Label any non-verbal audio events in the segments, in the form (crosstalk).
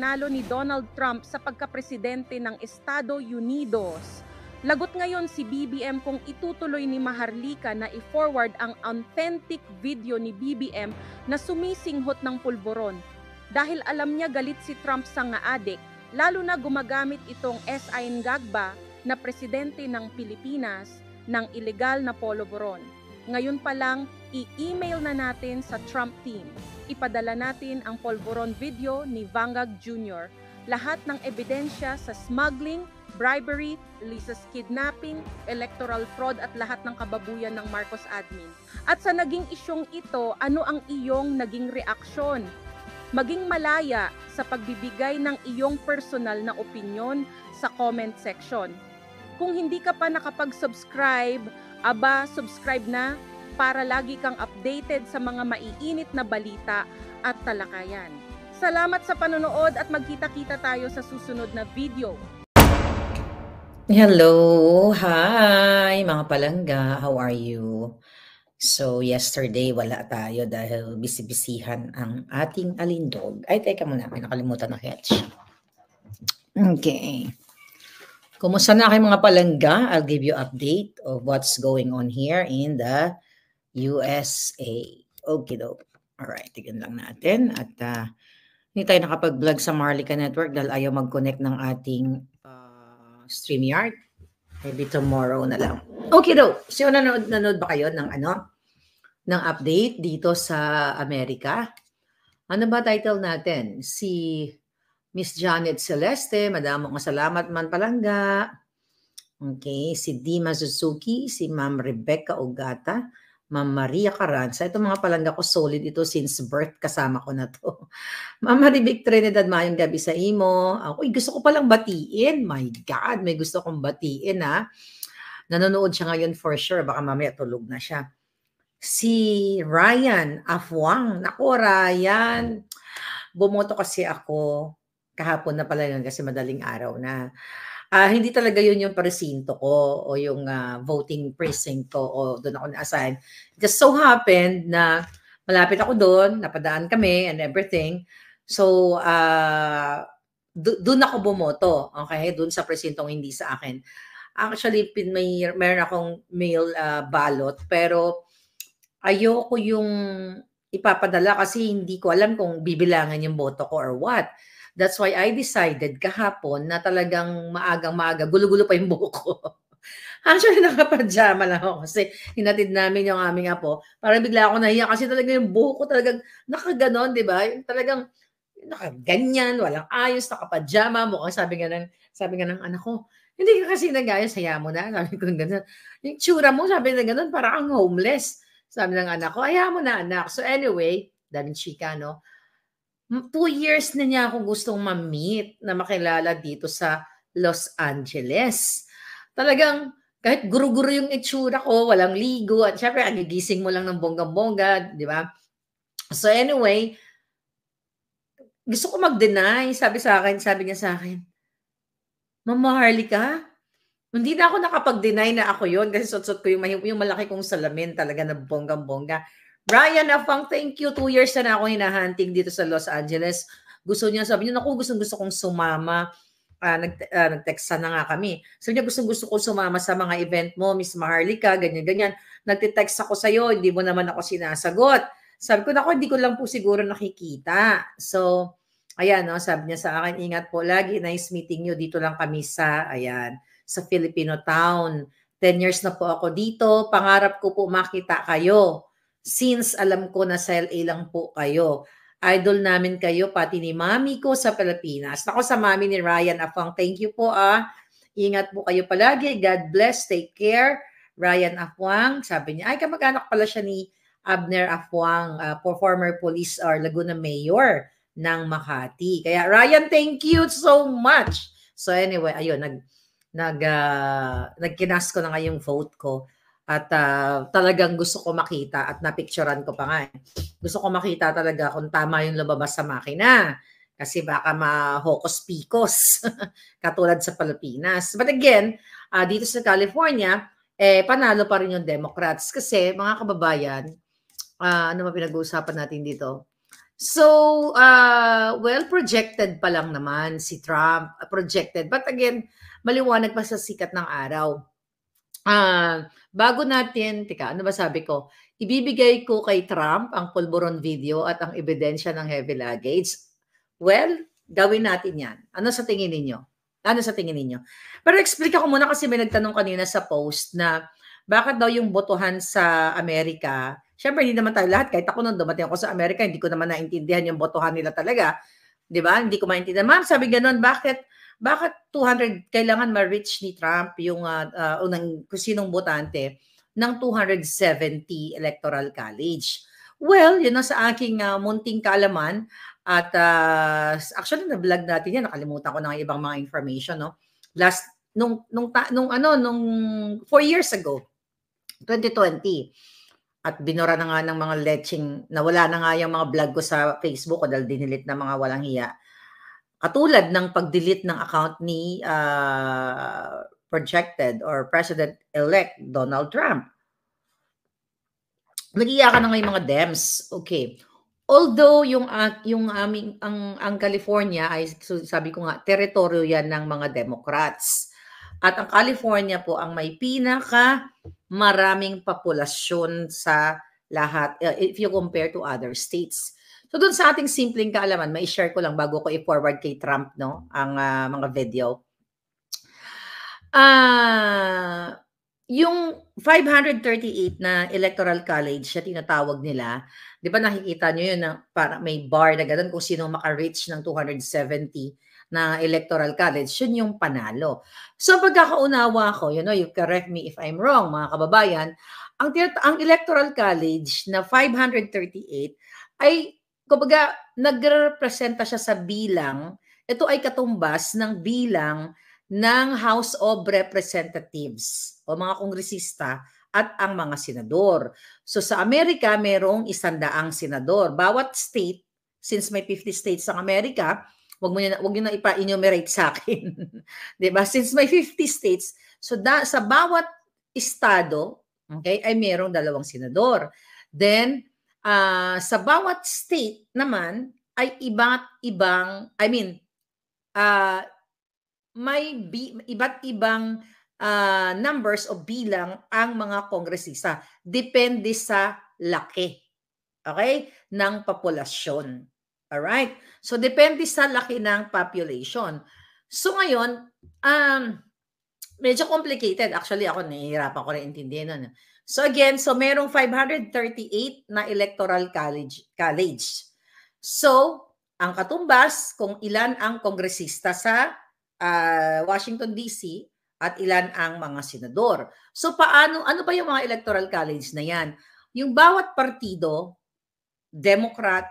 panalo ni Donald Trump sa pagkapresidente ng Estado Unidos. Lagot ngayon si BBM kung itutuloy ni Maharlika na i-forward ang authentic video ni BBM na sumisinghot ng pulboron. Dahil alam niya galit si Trump sa ngaadik, lalo na gumagamit itong S.I. Ngagba na presidente ng Pilipinas ng ilegal na pulboron. Ngayon pa lang, i-email na natin sa Trump team. Ipadala natin ang polvoron video ni Vangag Jr. Lahat ng ebidensya sa smuggling, bribery, Lisa's kidnapping, electoral fraud at lahat ng kababuyan ng Marcos admin. At sa naging isyong ito, ano ang iyong naging reaksyon? Maging malaya sa pagbibigay ng iyong personal na opinyon sa comment section. Kung hindi ka pa nakapag-subscribe, Aba, subscribe na para lagi kang updated sa mga maiinit na balita at talakayan. Salamat sa panonood at magkita-kita tayo sa susunod na video. Hello! Hi mga palangga! How are you? So yesterday wala tayo dahil bisibisihan ang ating alindog. Ay teka muna, may nakalimutan na catch. Okay. Kumusta na kayo mga palangga? I'll give you update of what's going on here in the USA. Okay All right, tignan lang natin. At uh, hindi tayo nakapag-vlog sa Marlica Network dahil ayaw mag-connect ng ating uh, ah, StreamYard. Maybe tomorrow na lang. Okay doke. So nanood, nanood ba kayo ng ano? Ng update dito sa Amerika? Ano ba title natin? Si Miss Janet Celeste, madamo madamong salamat man palangga. Okay, si Dima Suzuki, si Ma'am Rebecca Ogata, Ma'am Maria Caranza. Ito mga palangga ko, solid ito since birth. Kasama ko na to. (laughs) Ma'am Maribig Trinidad, mayong gabi sa imo. Ah, uy, gusto ko palang batiin. My God, may gusto kong batiin ha. Nanonood siya ngayon for sure. Baka mamaya tulog na siya. Si Ryan Afuang. Nako, Ryan. Bumoto kasi ako kahapon na pala yun kasi madaling araw na uh, hindi talaga yun yung presinto ko o yung uh, voting precinct ko o doon ako na-assign. Just so happened na malapit ako doon, napadaan kami and everything. So, uh, ah, doon ako bumoto, okay? Doon sa presintong hindi sa akin. Actually, pin may, meron akong mail uh, ballot, pero ayoko yung ipapadala kasi hindi ko alam kung bibilangan yung boto ko or what. That's why I decided kahapon na talagang maagang-maaga, gulo-gulo pa yung buhok ko. (laughs) Actually, nakapajama lang ako kasi hinatid namin yung aming apo. Parang bigla ako nahiya kasi talaga yung buhok ko talagang nakaganon, di ba? Yung talagang nakaganyan, walang ayos, nakapajama, mukhang sabi nga ng, sabi nga ng anak ko, hindi ka kasi nag-ayos, haya mo na. Sabi ko gano'n. Yung tsura mo, sabi na gano'n, parang ang homeless. Sabi ng anak ko, haya mo na anak. So anyway, daming chika, no? Hmm, two years na niya ako gustong ma-meet na makilala dito sa Los Angeles. Talagang kahit guru-guru yung itsura ko, walang ligo, at syempre, agigising mo lang ng bongga-bongga, di ba? So anyway, gusto ko mag-deny. Sabi sa akin, sabi niya sa akin, Mama Harley ka? hindi na ako nakapag-deny na ako yon kasi sutsot ko yung, yung malaki kong salamin talaga na bonggang-bongga. -bongga. Ryan Afang, thank you. Two years na ako hinahunting dito sa Los Angeles. Gusto niya, sabi niya, naku, gusto, gusto kong sumama. Uh, nag, uh, nag-text na nga kami. Sabi niya, gusto, gusto kong sumama sa mga event mo, Miss Maharlika, ganyan, ganyan. Nag-text ako sa iyo, hindi mo naman ako sinasagot. Sabi ko, naku, hindi ko lang po siguro nakikita. So, ayan, no, sabi niya sa akin, ingat po lagi, nice meeting you. Dito lang kami sa, ayan, sa Filipino Town. 10 years na po ako dito. Pangarap ko po makita kayo since alam ko na sa LA lang po kayo. Idol namin kayo, pati ni mami ko sa Pilipinas. Ako sa mami ni Ryan Afang, thank you po ah. Ingat po kayo palagi. God bless, take care. Ryan Afuang, sabi niya, ay kamag-anak pala siya ni Abner Afuang, uh, ah, former police or Laguna Mayor ng Makati. Kaya Ryan, thank you so much. So anyway, ayun, nag, nag, uh, ah, nagkinas ko na nga yung vote ko. At uh, talagang gusto ko makita at napicturan ko pa nga. Eh. Gusto ko makita talaga kung tama yung lumabas sa makina. Kasi baka mahokos-pikos (laughs) katulad sa Pilipinas. But again, uh, dito sa California, eh, panalo pa rin yung Democrats. Kasi mga kababayan, uh, ano ba pinag-uusapan natin dito? So, uh, well, projected pa lang naman si Trump. Projected. But again, maliwanag pa sa sikat ng araw Uh, bago natin, tika, ano ba sabi ko? Ibibigay ko kay Trump ang pulburon video at ang ebidensya ng heavy luggage. Well, gawin natin yan. Ano sa tingin ninyo? Ano sa tingin ninyo? Pero explain ko muna kasi may nagtanong kanina sa post na bakit daw yung botohan sa Amerika, syempre hindi naman tayo lahat, kahit ako nung dumating ako sa Amerika, hindi ko naman naintindihan yung botohan nila talaga. Di ba? Hindi ko maintindihan. Ma'am, sabi ganoon, bakit bakit 200 kailangan ma-reach ni Trump yung uh, uh, unang kung botante ng 270 electoral college. Well, yun know, sa aking uh, munting kaalaman at uh, actually na-vlog natin yan, nakalimutan ko na ng ibang mga information, no? Last nung nung ta, nung ano nung 4 years ago 2020 at binura na nga ng mga leching na wala na nga yung mga vlog ko sa Facebook o dahil dinilit na mga walang hiya Katulad ng pag-delete ng account ni uh, projected or President-elect Donald Trump. Nagiyakan na ngayon mga Dems. Okay. Although yung uh, yung aming ang ang California ay sabi ko nga teritoryo yan ng mga Democrats. At ang California po ang may pinaka maraming populasyon sa lahat uh, if you compare to other states. So doon sa ating simpleng kaalaman, may share ko lang bago ko i-forward kay Trump no ang uh, mga video. Ah, uh, yung 538 na electoral college na tinatawag nila, 'di ba nakikita niyo yun na para may bar na ganun kung sino maka-reach ng 270 na electoral college, yun yung panalo. So pagkakaunawa ko, you know, you correct me if I'm wrong, mga kababayan, ang ang electoral college na 538 ay kumbaga, nagrepresenta siya sa bilang, ito ay katumbas ng bilang ng House of Representatives o mga kongresista at ang mga senador. So sa Amerika, merong isandaang senador. Bawat state, since may 50 states sa Amerika, wag mo na wag niyo na ipa-enumerate sa akin. (laughs) 'Di ba? Since may 50 states, so da, sa bawat estado, okay, ay merong dalawang senador. Then uh, sa bawat state naman ay iba't ibang, I mean, uh, may bi, iba't ibang uh, numbers o bilang ang mga kongresista. Depende sa laki. Okay? Ng populasyon. all right So, depende sa laki ng population. So, ngayon, um, medyo complicated. Actually, ako nahihirapan ko rin intindihin So again, so merong 538 na electoral college. college. So, ang katumbas kung ilan ang kongresista sa uh, Washington DC at ilan ang mga senador. So paano ano ba yung mga electoral college na yan? Yung bawat partido, Democrat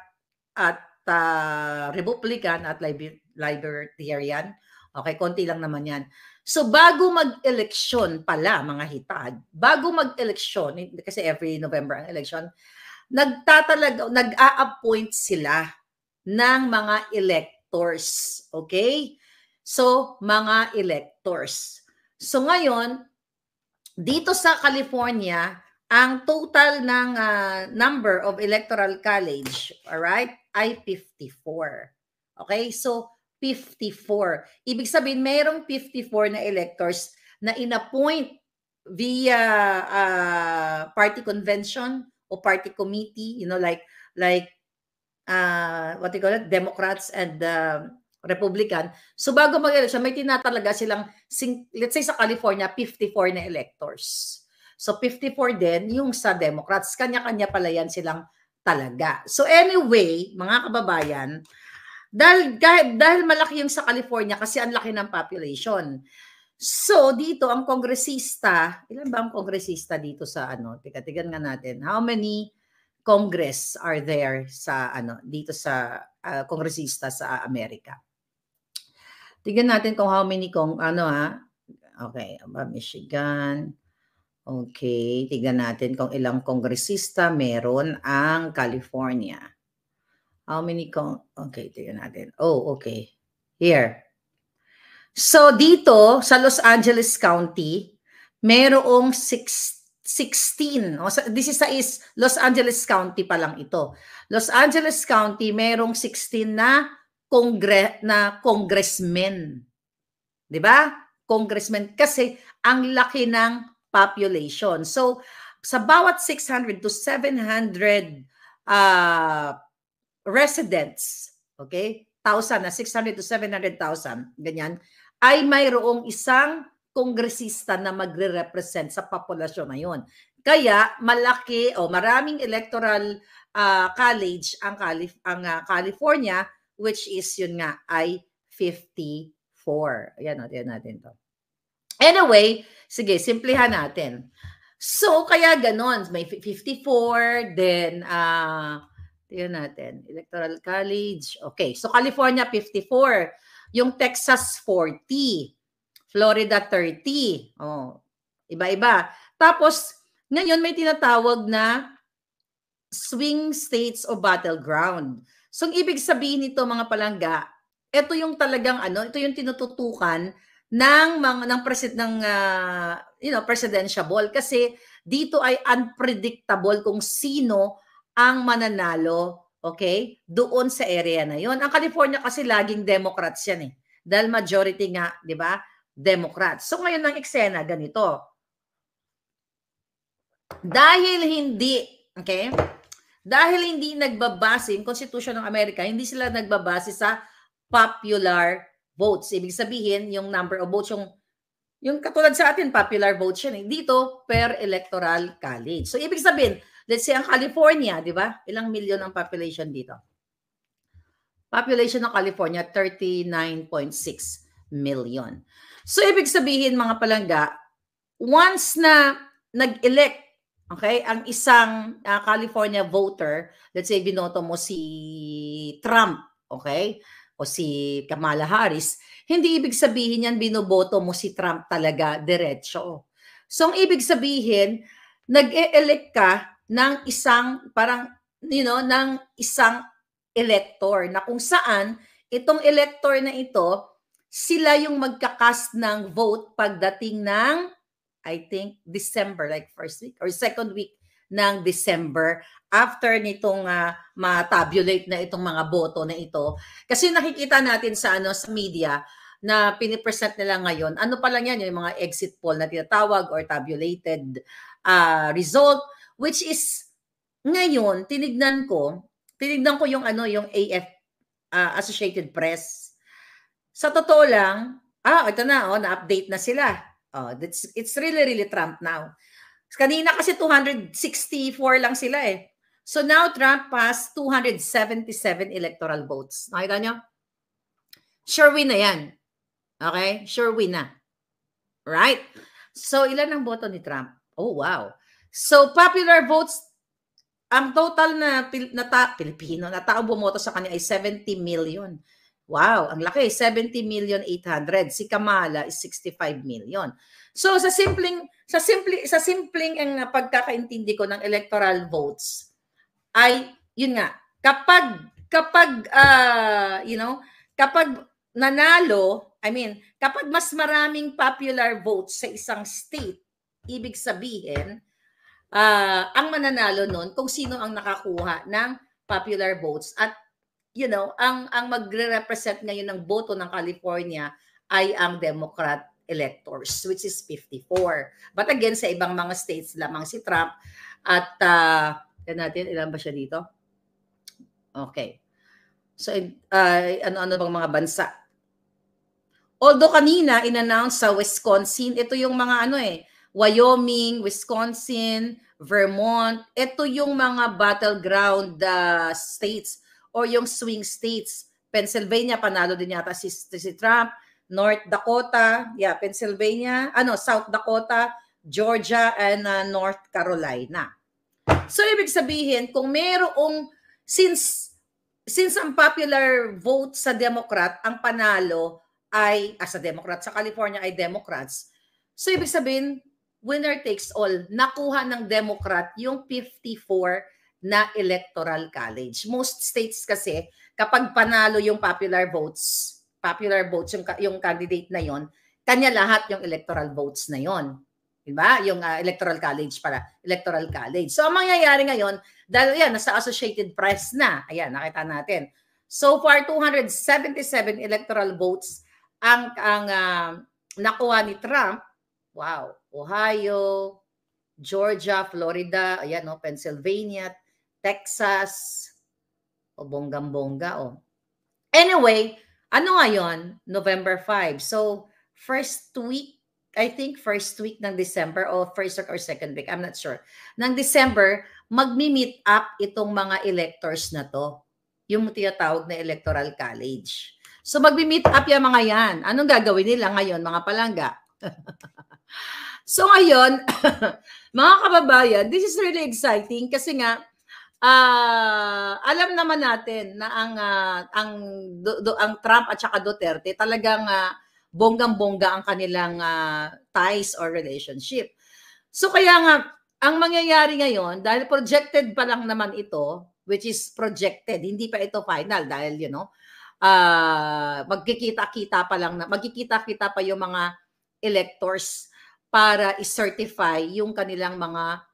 at uh, Republican at Liber- Libertarian, okay, konti lang naman yan. So bago mag-eleksyon pala mga hitag, bago mag-eleksyon, kasi every November ang election, nagtatalaga, nag-a-appoint sila ng mga electors. Okay? So, mga electors. So ngayon, dito sa California, ang total ng uh, number of electoral college, all right, ay 54. Okay? So, 54. Ibig sabihin, mayroong 54 na electors na inappoint via uh, party convention o party committee, you know, like like uh, what do you call it, Democrats and uh, Republican. So bago mag-election, may tinatalaga silang, let's say sa California, 54 na electors. So 54 din yung sa Democrats. Kanya-kanya pala yan silang talaga. So anyway, mga kababayan, dahil, dahil, dahil malaki yung sa California kasi ang laki ng population. So, dito, ang kongresista, ilan ba ang kongresista dito sa ano? Teka, tigan nga natin. How many congress are there sa ano dito sa uh, kongresista sa Amerika? Tignan natin kung how many kong ano ha. Okay, ba Michigan. Okay, tignan natin kung ilang kongresista meron ang California. How many con... Okay, tingnan natin. Oh, okay. Here. So dito sa Los Angeles County, merong 16. O, this is, is Los Angeles County pa lang ito. Los Angeles County, merong 16 na, kongre, na congressmen. 'Di ba? Congressmen kasi ang laki ng population. So sa bawat 600 to 700 uh, residents, okay, 1,000 na 600 to 700,000, ganyan, ay mayroong isang kongresista na magre-represent sa populasyon na yun. Kaya malaki o oh, maraming electoral uh, college ang, Calif- ang uh, California which is yun nga ay 54. Ayan, ayan oh, natin to. Anyway, sige, simplihan natin. So, kaya ganon. May 54, then uh, Tingnan natin. Electoral College. Okay. So, California, 54. Yung Texas, 40. Florida, 30. Oh, iba-iba. Tapos, ngayon may tinatawag na swing states o battleground. So, ang ibig sabihin nito mga palangga, ito yung talagang ano, ito yung tinututukan ng mga ng presid ng uh, you know, presidential ball kasi dito ay unpredictable kung sino ang mananalo, okay, doon sa area na yon. Ang California kasi laging Democrats yan eh. Dahil majority nga, di ba, Democrats. So ngayon ang eksena, ganito. Dahil hindi, okay, dahil hindi nagbabase, yung Constitution ng Amerika, hindi sila nagbabase sa popular votes. Ibig sabihin, yung number of votes, yung yung katulad sa atin, popular vote siya. Eh. Dito, per electoral college. So, ibig sabihin, Let's say ang California, di ba? Ilang milyon ang population dito? Population ng California, 39.6 million. So, ibig sabihin mga palangga, once na nag-elect, okay, ang isang uh, California voter, let's say binoto mo si Trump, okay, o si Kamala Harris, hindi ibig sabihin yan binoboto mo si Trump talaga diretsyo. So, ang ibig sabihin, nag-elect ka ng isang parang you know ng isang elector na kung saan itong elector na ito sila yung magkakas ng vote pagdating ng I think December like first week or second week ng December after nitong uh, ma-tabulate na itong mga boto na ito kasi nakikita natin sa ano sa media na pinipresent nila ngayon ano pa lang yan yung mga exit poll na tinatawag or tabulated uh, result Which is, ngayon, tinignan ko, tinignan ko yung ano, yung AF, uh, ah, Associated Press. Sa totoo lang, ah, ito na, oh, na-update na sila. Oh, that's, it's really, really Trump now. Kanina kasi 264 lang sila eh. So now Trump passed 277 electoral votes. Nakita nyo? Sure win na yan. Okay? Sure win na. Right? So ilan ang boto ni Trump? Oh, wow. So, popular votes, ang total na, na ta, Pilipino, na tao bumoto sa kanya ay 70 million. Wow, ang laki, 70 million 800. Si Kamala is 65 million. So sa simpleng sa simple sa simpleng ang pagkakaintindi ko ng electoral votes ay yun nga, kapag kapag uh, you know, kapag nanalo, I mean, kapag mas maraming popular votes sa isang state, ibig sabihin uh, ang mananalo nun kung sino ang nakakuha ng popular votes at you know ang ang magre-represent ngayon ng boto ng California ay ang Democrat electors which is 54 but again sa ibang mga states lamang si Trump at uh, natin ilan ba siya dito okay so uh, ano-ano bang mga bansa although kanina inannounce sa Wisconsin ito yung mga ano eh Wyoming, Wisconsin, Vermont. Ito yung mga battleground uh, states or yung swing states. Pennsylvania, panalo din yata si, si Trump. North Dakota, yeah, Pennsylvania, ano, South Dakota, Georgia, and uh, North Carolina. So, ibig sabihin, kung merong, since, since ang popular vote sa Democrat, ang panalo ay, as a Democrat, sa California ay Democrats, so ibig sabihin, winner takes all. Nakuha ng Democrat yung 54 na electoral college. Most states kasi, kapag panalo yung popular votes, popular votes yung, yung candidate na yon, kanya lahat yung electoral votes na yon. Diba? Yung uh, electoral college para electoral college. So, ang mangyayari ngayon, dahil yan, nasa Associated Press na. Ayan, nakita natin. So far, 277 electoral votes ang, ang uh, nakuha ni Trump. Wow. Ohio, Georgia, Florida, ayan no, Pennsylvania, Texas, o bonggang-bongga o. Anyway, ano nga yun? November 5. So, first week, I think first week ng December or first or second week, I'm not sure. Ng December, magmi-meet up itong mga electors na to. Yung tinatawag na Electoral College. So magmi-meet up yung mga yan. Anong gagawin nila ngayon, mga palangga? (laughs) So ngayon, (laughs) mga kababayan, this is really exciting kasi nga uh, alam naman natin na ang uh, ang do, do, ang Trump at saka Duterte talagang uh, bonggang-bongga ang kanilang uh, ties or relationship. So kaya nga ang mangyayari ngayon dahil projected pa lang naman ito which is projected, hindi pa ito final dahil you know uh, magkikita-kita pa lang na magkikita-kita pa yung mga electors para i-certify yung kanilang mga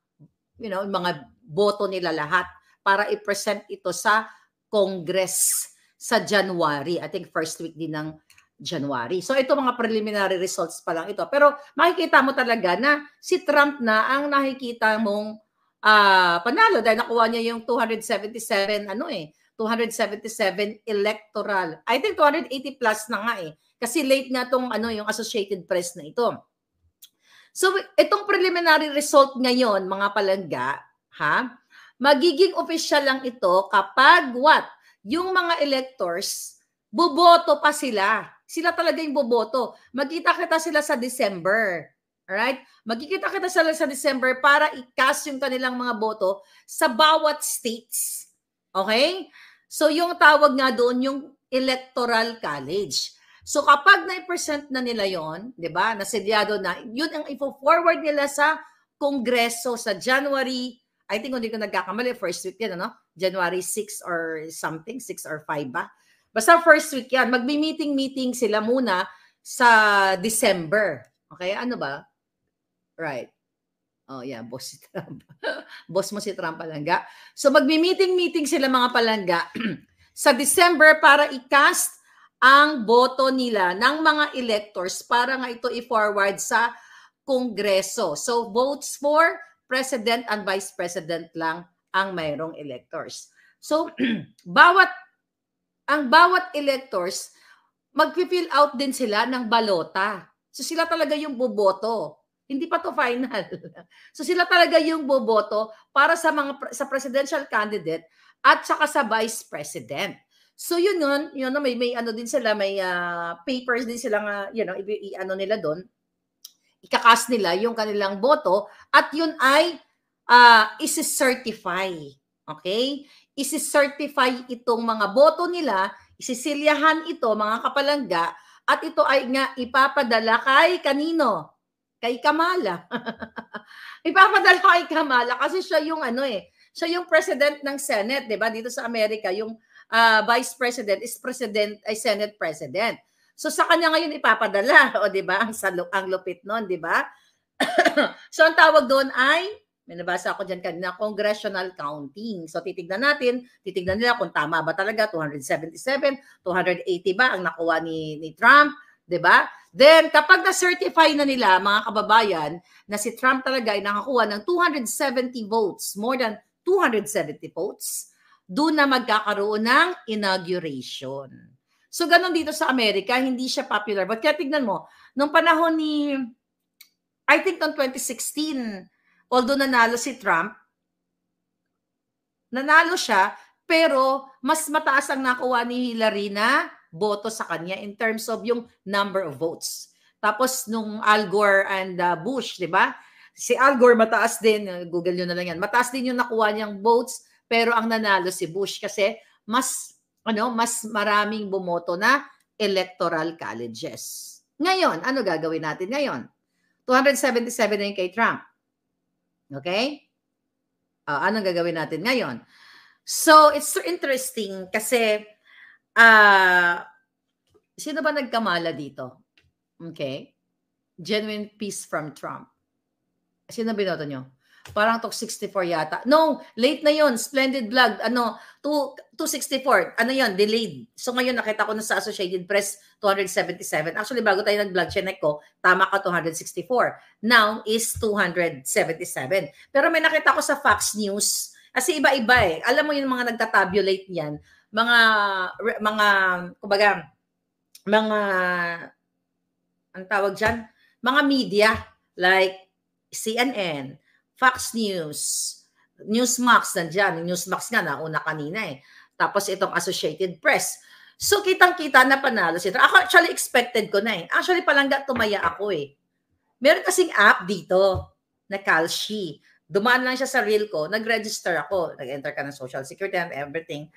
you know, mga boto nila lahat para i-present ito sa Congress sa January. I think first week din ng January. So ito mga preliminary results pa lang ito. Pero makikita mo talaga na si Trump na ang nakikita mong uh, panalo dahil nakuha niya yung 277 ano eh, 277 electoral. I think 280 plus na nga eh. Kasi late nga tong ano yung Associated Press na ito. So itong preliminary result ngayon, mga palangga, ha? Magiging official lang ito kapag what? Yung mga electors, boboto pa sila. Sila talaga yung boboto. Magkita kita sila sa December. Alright? Magkikita kita sila sa December para i-cast yung kanilang mga boto sa bawat states. Okay? So yung tawag nga doon yung electoral college. So kapag na-present na nila yon, 'di ba? Naselyado na, yun ang ifo-forward nila sa kongreso sa January, I think hindi ko nagkakamali, first week yan, ano? January 6 or something, 6 or 5 ba? Basta first week yan, magbi-meeting-meeting sila muna sa December. Okay, ano ba? Right. Oh yeah, (laughs) boss si Trump. boss mo si Trump palangga. So magmi-meeting meeting sila mga palangga (clears throat) sa December para i-cast ang boto nila ng mga electors para nga ito i-forward sa Kongreso. So votes for President and Vice President lang ang mayroong electors. So (clears throat) bawat ang bawat electors magfi-fill out din sila ng balota. So sila talaga yung boboto. Hindi pa to final. (laughs) so sila talaga yung boboto para sa mga sa presidential candidate at saka sa vice president. So yun yun, yun na may, may ano din sila, may uh, papers din sila nga, you know, i- i- nila doon, ikakas nila yung kanilang boto at yun ay uh, isi-certify. Okay? Isi-certify itong mga boto nila, isisilyahan ito mga kapalangga at ito ay nga ipapadala kay kanino? Kay Kamala. (laughs) ipapadala kay Kamala kasi siya yung ano eh, siya yung president ng Senate, 'di ba? Dito sa Amerika, yung uh, Vice President is President ay Senate President. So sa kanya ngayon ipapadala, (laughs) o 'di ba? Ang salo, ang lupit noon, 'di ba? (coughs) so ang tawag doon ay may nabasa ako diyan kanina, congressional counting. So titignan natin, titignan nila kung tama ba talaga 277, 280 ba ang nakuha ni ni Trump, 'di ba? Then kapag na-certify na nila mga kababayan na si Trump talaga ay nakakuha ng 270 votes, more than 270 votes, doon na magkakaroon ng inauguration. So, ganun dito sa Amerika, hindi siya popular. But kaya tignan mo, nung panahon ni, I think noong 2016, although nanalo si Trump, nanalo siya, pero mas mataas ang nakuha ni Hillary na boto sa kanya in terms of yung number of votes. Tapos nung Al Gore and uh, Bush, 'di ba? Si Al Gore mataas din, google niyo na lang yan. Mataas din yung nakuha niyang votes pero ang nanalo si Bush kasi mas ano, mas maraming bumoto na electoral colleges. Ngayon, ano gagawin natin ngayon? 277 na yung kay Trump. Okay? Uh, anong gagawin natin ngayon? So, it's so interesting kasi uh, sino ba nagkamala dito? Okay? Genuine peace from Trump. Sino binoto nyo? Parang 264 yata. No, late na yon Splendid vlog. Ano, 2, 264. Ano yon Delayed. So ngayon nakita ko na sa Associated Press, 277. Actually, bago tayo nag-vlog, check ko, tama ka 264. Now is 277. Pero may nakita ko sa Fox News, kasi iba-iba eh. Alam mo yung mga nagtatabulate niyan, mga, mga, kumbaga, mga, ang tawag dyan, mga media, like CNN, Fox News, Newsmax, nandiyan. Newsmax nga, nauna kanina eh. Tapos itong Associated Press. So, kitang-kita na panalo si Trump. Ako actually expected ko na eh. Actually, palangga tumaya ako eh. Meron kasing app dito na Calshi. Dumaan lang siya sa reel ko. Nag-register ako. Nag-enter ka ng social security and everything.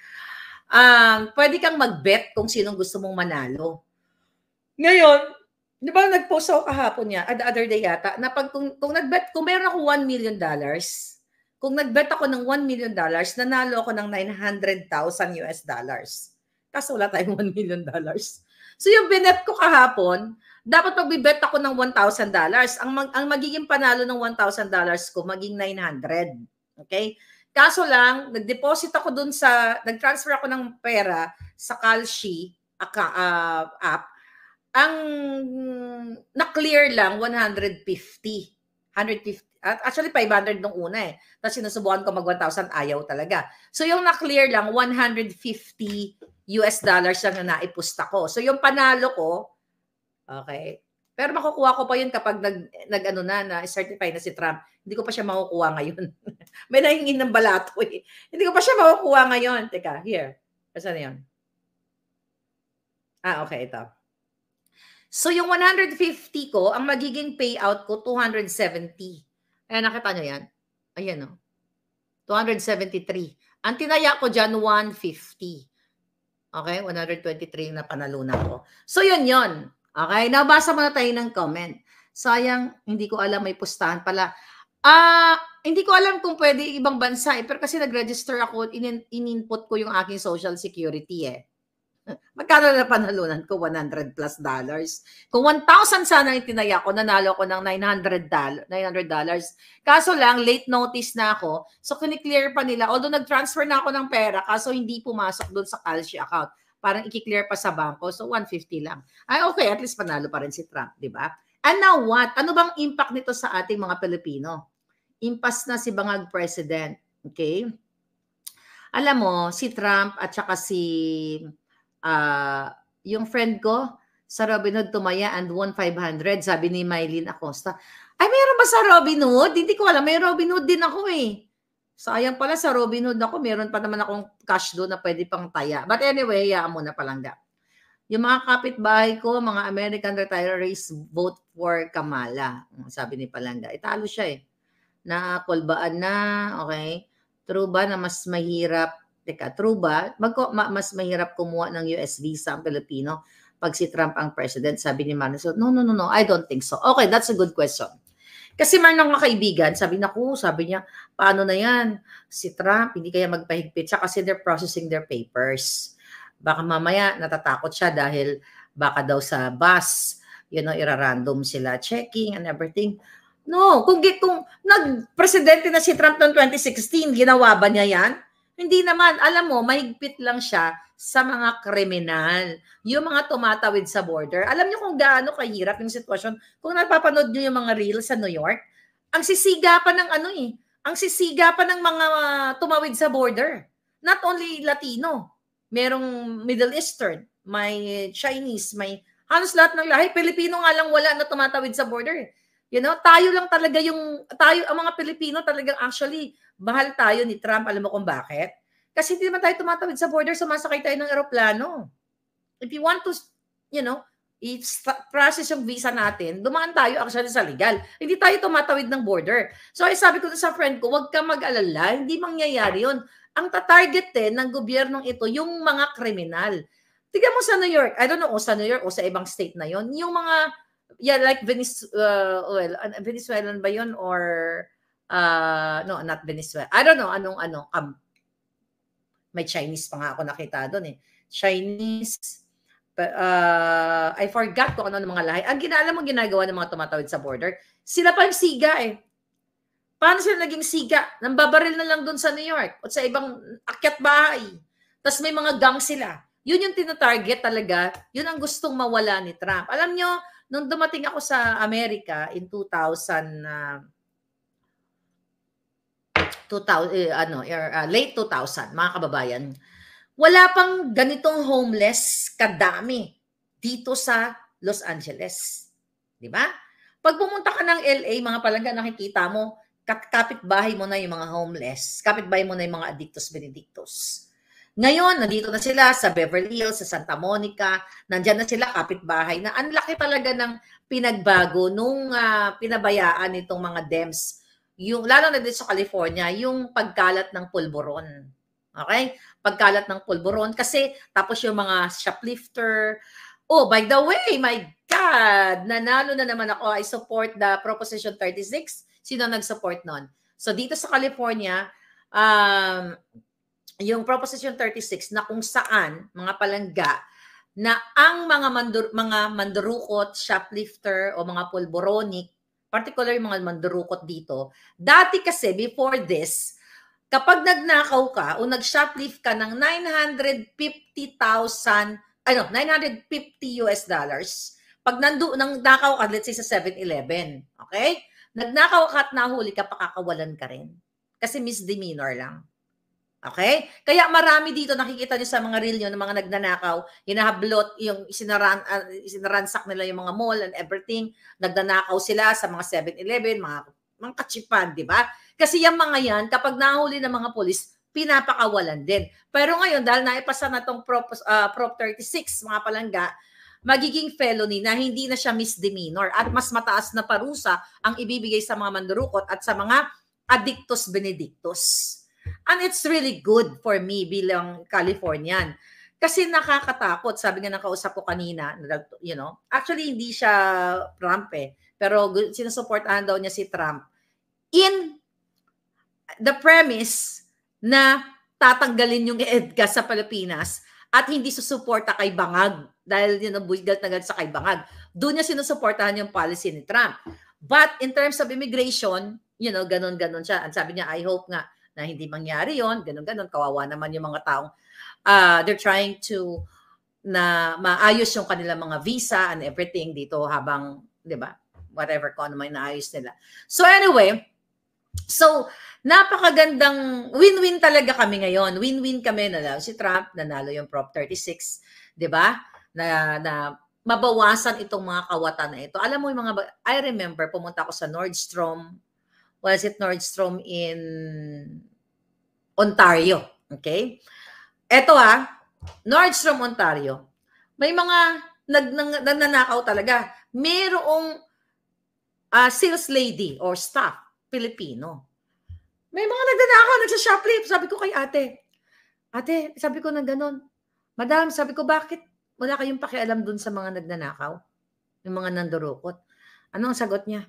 Um, pwede kang mag-bet kung sinong gusto mong manalo. Ngayon, Di ba nag-post ako kahapon niya, the other day yata, na pag kung, kung nag-bet, kung meron ako 1 million dollars, kung nag-bet ako ng 1 million dollars, nanalo ako ng 900,000 US dollars. Kaso wala tayong 1 (laughs) million dollars. So yung binet ko kahapon, dapat pag magbibet ako ng 1,000 dollars. Ang, mag, ang magiging panalo ng 1,000 dollars ko, maging 900. Okay? Kaso lang, nag-deposit ako dun sa, nag-transfer ako ng pera sa Calshi uh, ah, app ang na-clear lang, 150. 150. at Actually, 500 nung una eh. Tapos sinusubukan ko mag-1,000, ayaw talaga. So yung na-clear lang, 150 US dollars lang na naipusta ko. So yung panalo ko, okay, pero makukuha ko pa yun kapag nag, nag ano na, na certify na si Trump. Hindi ko pa siya makukuha ngayon. (laughs) May nahingin ng balato eh. Hindi ko pa siya makukuha ngayon. Teka, here. Asan na yun? Ah, okay, ito. So yung 150 ko, ang magiging payout ko, 270. Ayan, nakita nyo yan? Ayan o. Oh. 273. Ang tinaya ko dyan, 150. Okay? 123 na panalunan ko. So yun yun. Okay? Nabasa mo na tayo ng comment. Sayang, hindi ko alam may pustahan pala. Ah, uh, hindi ko alam kung pwede ibang bansa eh, pero kasi nag-register ako, in-input ko yung aking social security eh. Magkano na panalunan ko? 100 plus dollars. Kung 1,000 sana yung tinaya ko, nanalo ko ng 900 dollars. Kaso lang, late notice na ako. So, kiniklear pa nila. Although, nag-transfer na ako ng pera, kaso hindi pumasok doon sa Calci account. Parang i-clear pa sa banko. So, 150 lang. Ay, okay. At least panalo pa rin si Trump, di ba? And now what? Ano bang impact nito sa ating mga Pilipino? Impas na si bangag president. Okay? Alam mo, si Trump at saka si uh, yung friend ko, sa Robinhood tumaya and won 500. Sabi ni Mylene Acosta, ay, meron ba sa Robinhood? Hindi ko alam. May Robinhood din ako eh. Sayang pala sa Robinhood ako. Meron pa naman akong cash doon na pwede pang taya. But anyway, hayaan mo na palangga. Yung mga kapitbahay ko, mga American retirees, vote for Kamala. Hmm, sabi ni Palanda. Italo siya eh. Nakakulbaan na, okay? True ba na mas mahirap Teka, true ba? Magko, ma, mas mahirap kumuha ng US visa ang Pilipino pag si Trump ang president, sabi ni Manu. So, no, no, no, no, I don't think so. Okay, that's a good question. Kasi man ng mga kaibigan, sabi na ko, sabi niya, paano na yan? Si Trump, hindi kaya magpahigpit siya kasi they're processing their papers. Baka mamaya natatakot siya dahil baka daw sa bus, you know, irarandom sila checking and everything. No, kung, kung nag-presidente na si Trump noong 2016, ginawa ba niya yan? Hindi naman, alam mo, mahigpit lang siya sa mga kriminal. Yung mga tumatawid sa border. Alam niyo kung gaano kahirap yung sitwasyon. Kung napapanood niyo yung mga reels sa New York, ang sisiga pa ng ano eh, ang sisiga pa ng mga tumawid sa border. Not only Latino, merong Middle Eastern, may Chinese, may halos lahat ng lahi. Pilipino nga lang wala na tumatawid sa border. Eh. You know, tayo lang talaga yung, tayo, ang mga Pilipino talagang actually, mahal tayo ni Trump. Alam mo kung bakit? Kasi hindi naman tayo tumatawid sa border, sumasakay tayo ng eroplano. If you want to, you know, i-process yung visa natin, dumaan tayo actually sa legal. Hindi tayo tumatawid ng border. So, ay eh, sabi ko sa friend ko, huwag ka mag-alala, hindi mangyayari yun. Ang tatargetin eh, ng gobyernong ito, yung mga kriminal. Tignan mo sa New York, I don't know, o sa New York o sa ibang state na yon, yung mga yeah, like Venezuela, uh, well, Venezuelan ba yun or uh, no, not Venezuela. I don't know anong ano. Um, may Chinese pa nga ako nakita doon eh. Chinese uh, I forgot kung ano ng mga lahi. Ang ginala mo ginagawa ng mga tumatawid sa border, sila pa yung siga eh. Paano sila naging siga? Nambabaril na lang doon sa New York o sa ibang akyat bahay. Tapos may mga gang sila. Yun yung tinatarget talaga. Yun ang gustong mawala ni Trump. Alam nyo, nung dumating ako sa Amerika in 2000 uh, 2000 eh, ano uh, late 2000 mga kababayan wala pang ganitong homeless kadami dito sa Los Angeles di ba pag pumunta ka ng LA mga palangga nakikita mo bahay mo na yung mga homeless kapitbahay mo na yung mga addictos benedictos ngayon, nandito na sila sa Beverly Hills, sa Santa Monica. Nandiyan na sila, kapitbahay na. Ang laki talaga ng pinagbago nung uh, pinabayaan nitong mga Dems. Yung, lalo na dito sa California, yung pagkalat ng pulburon. Okay? Pagkalat ng pulburon. Kasi tapos yung mga shoplifter. Oh, by the way, my God! Nanalo na naman ako. I support the Proposition 36. Sino nag-support nun? So dito sa California, um, yung Proposition 36 na kung saan mga palangga na ang mga mandur, mga mandurukot, shoplifter o mga pulboronic, particular yung mga mandurukot dito, dati kasi before this, kapag nagnakaw ka o nag-shoplift ka ng 950,000 ano, 950 US dollars, pag nandu, nang nakaw ka, let's say sa 7-Eleven, okay? Nagnakaw ka at nahuli ka, pakakawalan ka rin. Kasi misdemeanor lang. Okay? Kaya marami dito nakikita niyo sa mga reel niyo ng mga nagnanakaw, hinahablot yung isinaran uh, isinaransak nila yung mga mall and everything, nagnanakaw sila sa mga 7-Eleven, mga mga kachipan, di ba? Kasi yung mga yan, kapag nahuli ng mga polis, pinapakawalan din. Pero ngayon, dahil naipasa na itong Prop, uh, Prop 36, mga palangga, magiging felony na hindi na siya misdemeanor at mas mataas na parusa ang ibibigay sa mga mandurukot at sa mga addictus benedictus. And it's really good for me bilang Californian. Kasi nakakatakot, sabi nga ng kausap ko kanina, you know, actually hindi siya Trump eh, pero sinusuportahan daw niya si Trump in the premise na tatanggalin yung EDCA sa Pilipinas at hindi susuporta kay Bangag dahil yun ang buigat na sa kay Bangag. Doon niya sinusuportahan yung policy ni Trump. But in terms of immigration, you know, ganun-ganun siya. Ang sabi niya, I hope nga, na hindi mangyari yon ganun-ganun, kawawa naman yung mga taong uh, they're trying to na maayos yung kanilang mga visa and everything dito habang, di ba, whatever kung ano may naayos nila. So anyway, so napakagandang win-win talaga kami ngayon. Win-win kami na si Trump nanalo yung Prop 36, 'di ba? Na na mabawasan itong mga kawatan na ito. Alam mo yung mga I remember pumunta ako sa Nordstrom was it Nordstrom in Ontario. Okay? Eto ha, ah, Nordstrom, Ontario. May mga nag, nang, nananakaw talaga. Merong uh, sales lady or staff, Pilipino. May mga nagnanakaw, nagsa-shoplift. Sabi ko kay ate, ate, sabi ko na ganun. Madam, sabi ko, bakit wala kayong pakialam dun sa mga nagnanakaw? Yung mga nandurukot. Ano ang sagot niya?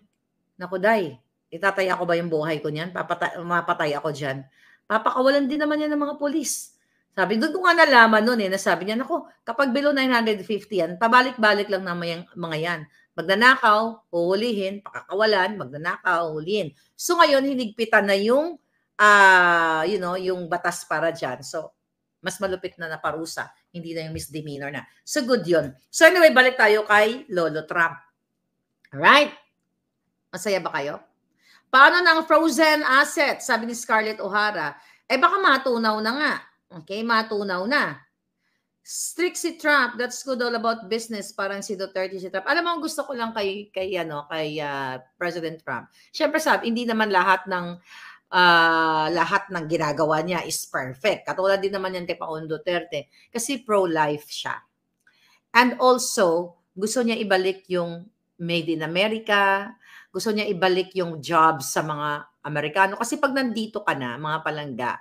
Naku, day, itatay ko ba yung buhay ko niyan? Papatay, mapatay ako diyan. Papakawalan din naman yan ng mga polis. Sabi, doon ko nga nalaman noon eh, nasabi niya, nako, kapag below 950 yan, pabalik-balik lang naman yung mga yan. Magnanakaw, huhulihin, pakakawalan, magnanakaw, huhulihin. So ngayon, hinigpitan na yung, uh, you know, yung batas para dyan. So, mas malupit na naparusa. Hindi na yung misdemeanor na. So, good yun. So, anyway, balik tayo kay Lolo Trump. Alright? Masaya ba kayo? Paano ng frozen asset? Sabi ni Scarlett O'Hara. Eh baka matunaw na nga. Okay, matunaw na. Strict si Trump. That's good all about business. Parang si Duterte si Trump. Alam mo, gusto ko lang kay, kay, ano, kay uh, President Trump. Siyempre sabi, hindi naman lahat ng uh, lahat ng ginagawa niya is perfect. Katulad din naman yan kay Paon Duterte. Kasi pro-life siya. And also, gusto niya ibalik yung Made in America, gusto niya ibalik yung jobs sa mga Amerikano. Kasi pag nandito ka na, mga palangga,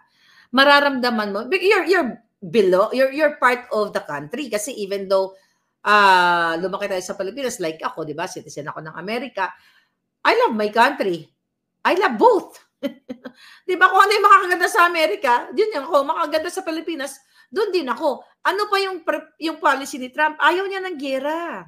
mararamdaman mo, you're, you're below, you're, you're part of the country. Kasi even though uh, lumaki tayo sa Pilipinas, like ako, di ba, citizen ako ng Amerika, I love my country. I love both. (laughs) di ba kung ano yung makakaganda sa Amerika, yun yung ako, makaganda sa Pilipinas, doon din ako. Ano pa yung, yung policy ni Trump? Ayaw niya ng gera.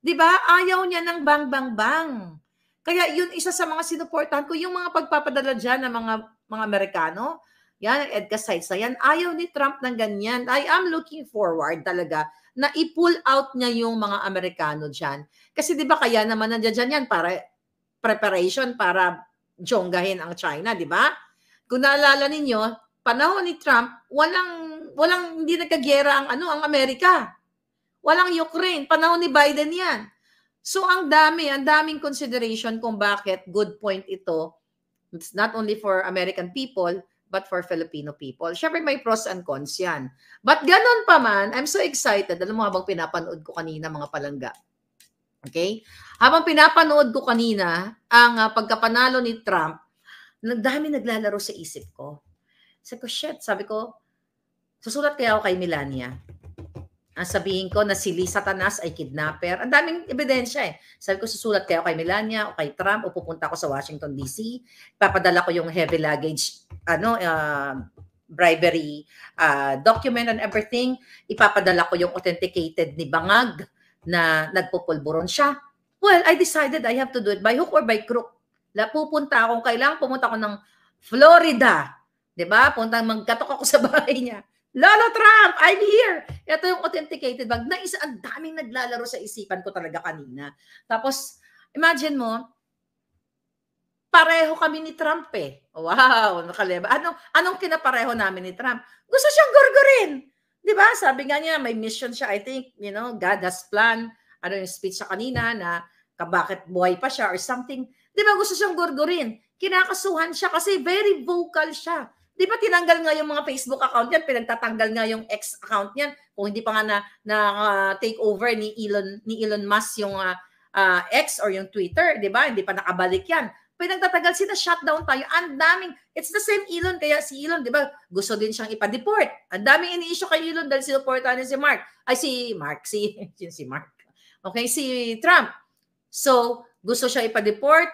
Di ba? Ayaw niya ng bang-bang-bang. Kaya yun isa sa mga sinuportahan ko, yung mga pagpapadala dyan ng mga, mga Amerikano, yan, ang Edka Saysayan, ayaw ni Trump ng ganyan. I am looking forward talaga na i-pull out niya yung mga Amerikano dyan. Kasi di ba kaya naman nandiyan dyan yan para preparation para jonggahin ang China, di ba? Kung naalala ninyo, panahon ni Trump, walang, walang hindi nagkagera ang, ano, ang Amerika. Walang Ukraine. Panahon ni Biden yan. So ang dami, ang daming consideration kung bakit good point ito. It's not only for American people, but for Filipino people. Siyempre may pros and cons yan. But ganun pa man, I'm so excited. Alam mo habang pinapanood ko kanina mga palangga. Okay? Habang pinapanood ko kanina ang uh, pagkapanalo ni Trump, nagdami naglalaro sa isip ko. Sabi ko, shit, sabi ko, susulat kaya ako kay Melania ang sabihin ko na si Lisa Satanas ay kidnapper. Ang daming ebidensya eh. Sabi ko, susulat kayo kay Melania o kay Trump o pupunta ako sa Washington DC. Papadala ko yung heavy luggage, ano, uh, bribery uh, document and everything. Ipapadala ko yung authenticated ni Bangag na nagpupulburon siya. Well, I decided I have to do it by hook or by crook. La, pupunta akong kailangan, pumunta ako ng Florida. 'Di ba? Punta magkatok ako sa bahay niya. Lolo Trump, I'm here. Ito yung authenticated bag. Na isa, ang daming naglalaro sa isipan ko talaga kanina. Tapos, imagine mo, pareho kami ni Trump eh. Wow, nakaleba. Anong, anong kinapareho namin ni Trump? Gusto siyang gurgurin. Di ba? Sabi nga niya, may mission siya. I think, you know, God has plan. Ano yung speech sa kanina na bakit buhay pa siya or something. Di ba gusto siyang gurgurin? Kinakasuhan siya kasi very vocal siya. Di ba tinanggal nga yung mga Facebook account niyan, pinagtatanggal nga yung X account niyan kung hindi pa nga na, na uh, take over ni Elon ni Elon Musk yung uh, uh, X or yung Twitter, di ba? Hindi pa nakabalik yan. Pinagtatagal sila, shutdown tayo. Ang daming, it's the same Elon. Kaya si Elon, di ba, gusto din siyang ipa-deport. Ang daming ini-issue kay Elon dahil sinuportahan niya si Mark. Ay, si Mark. Si, (laughs) si Mark. Okay, si Trump. So, gusto siya ipa-deport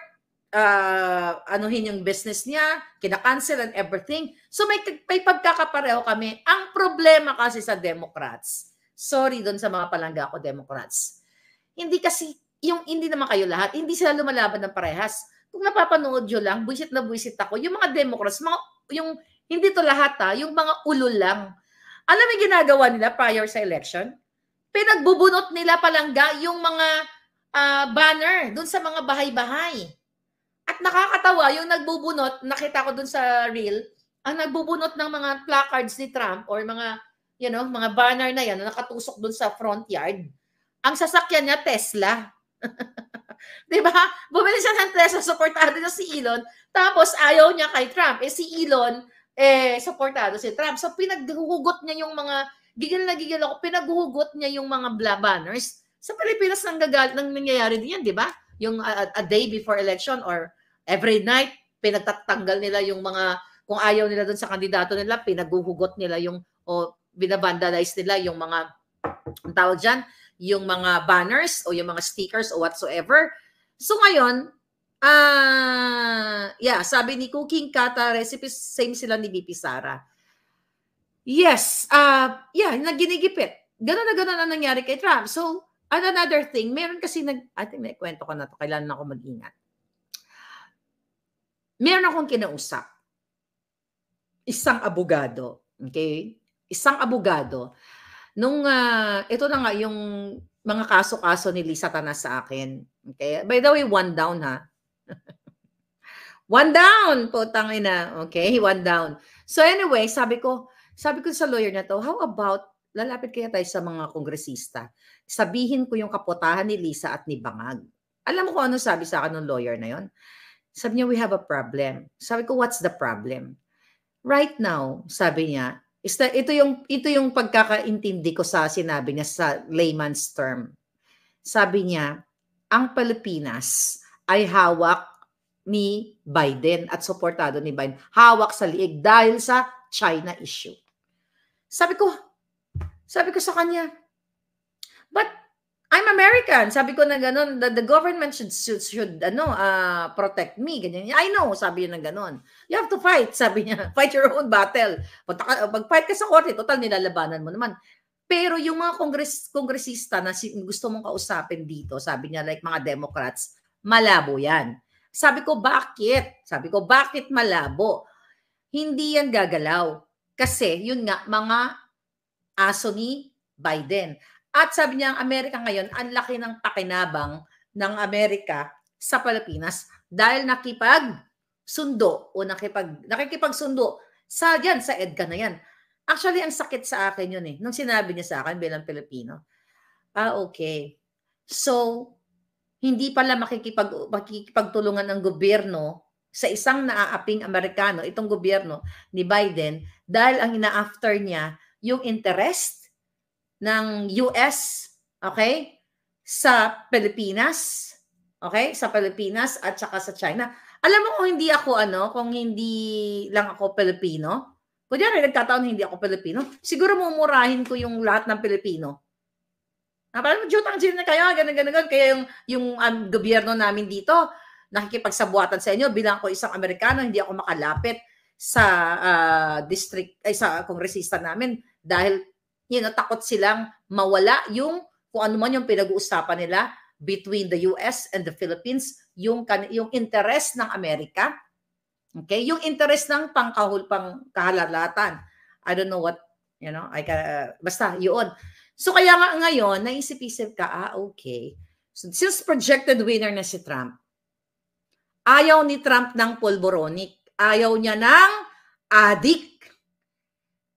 uh, anuhin yung business niya, kinakancel and everything. So may, may pagkakapareho kami. Ang problema kasi sa Democrats, sorry doon sa mga palangga ko Democrats, hindi kasi, yung hindi naman kayo lahat, hindi sila lumalaban ng parehas. Kung napapanood nyo lang, buisit na buisit ako, yung mga Democrats, mga, yung, hindi to lahat ha, ah, yung mga ulo lang. Alam mo ginagawa nila prior sa election? Pinagbubunot nila palangga yung mga uh, banner doon sa mga bahay-bahay at nakakatawa, yung nagbubunot, nakita ko dun sa reel, ang nagbubunot ng mga placards ni Trump or mga, you know, mga banner na yan na nakatusok dun sa front yard, ang sasakyan niya Tesla. (laughs) 'Di ba? Bumili siya ng Tesla, suportado niya si Elon, tapos ayaw niya kay Trump. Eh si Elon, eh suportado si Trump. So pinaghuhugot niya yung mga gigil na gigil ako, pinaghuhugot niya yung mga bla banners. Sa Pilipinas nang gagalit nang nangyayari din yan, 'di ba? yung a, a day before election or every night pinagtatanggal nila yung mga kung ayaw nila doon sa kandidato nila, pinaguhugot nila yung o binabandalize nila yung mga ang tawag dyan, yung mga banners o yung mga stickers o whatsoever. So ngayon, ah uh, yeah, sabi ni Cooking Kata ah, recipes same sila ni BP Sara. Yes, uh, yeah, naginigipit. Ganun na ganun ang nangyari kay Trump. So, And another thing, meron kasi nag, I think may kwento ko na to, kailan ako mag-ingat. Meron akong kinausap. Isang abogado. Okay? Isang abogado. Nung, uh, ito na nga yung mga kaso-kaso ni Lisa Tanas sa akin. Okay? By the way, one down ha. (laughs) one down, putang ina. Okay, one down. So anyway, sabi ko, sabi ko sa lawyer na to, how about lalapit kaya tayo sa mga kongresista sabihin ko yung kaputahan ni Lisa at ni Bangag. Alam mo kung ano sabi sa akin ng lawyer na yon? Sabi niya, we have a problem. Sabi ko, what's the problem? Right now, sabi niya, is that, ito yung ito yung pagkakaintindi ko sa sinabi niya sa layman's term. Sabi niya, ang Pilipinas ay hawak ni Biden at suportado ni Biden. Hawak sa liig dahil sa China issue. Sabi ko, sabi ko sa kanya, But I'm American. Sabi ko na ganun, the, the government should, should, should ano, uh, protect me. Ganyan. I know, sabi niya na ganun. You have to fight, (laughs) sabi niya. Fight your own battle. Pag, ka, fight ka sa korte, total nilalabanan mo naman. Pero yung mga kongres, kongresista na si, gusto mong kausapin dito, sabi niya, like mga Democrats, malabo yan. Sabi ko, bakit? Sabi ko, bakit malabo? Hindi yan gagalaw. Kasi, yun nga, mga aso ni Biden. At sabi niya, ang Amerika ngayon, ang laki ng pakinabang ng Amerika sa Pilipinas dahil nakipag sundo o nakipag, nakikipagsundo sa diyan sa EDCA na yan. Actually, ang sakit sa akin yun eh, nung sinabi niya sa akin bilang Pilipino. Ah, okay. So, hindi pala makikipag, makikipagtulungan ng gobyerno sa isang naaaping Amerikano, itong gobyerno ni Biden, dahil ang ina-after niya, yung interest ng US, okay? Sa Pilipinas, okay? Sa Pilipinas at saka sa China. Alam mo kung hindi ako ano, kung hindi lang ako Pilipino, kunyari nagkataon hindi ako Pilipino, siguro mumurahin ko yung lahat ng Pilipino. Ah, parang jutang jil na kayo, ah, ganun, ganun, ganun. Kaya yung, yung um, gobyerno namin dito, nakikipagsabuatan sa inyo bilang ko isang Amerikano, hindi ako makalapit sa uh, district ay sa kongresista namin dahil yun, natakot silang mawala yung kung ano man yung pinag-uusapan nila between the US and the Philippines, yung, yung interest ng Amerika, okay, yung interest ng pangkahul, pangkahalalatan. I don't know what, you know, I can, uh, basta, yun. So kaya nga ngayon, naisip-isip ka, ah, okay. So since projected winner na si Trump, ayaw ni Trump ng polboronic. Ayaw niya ng adik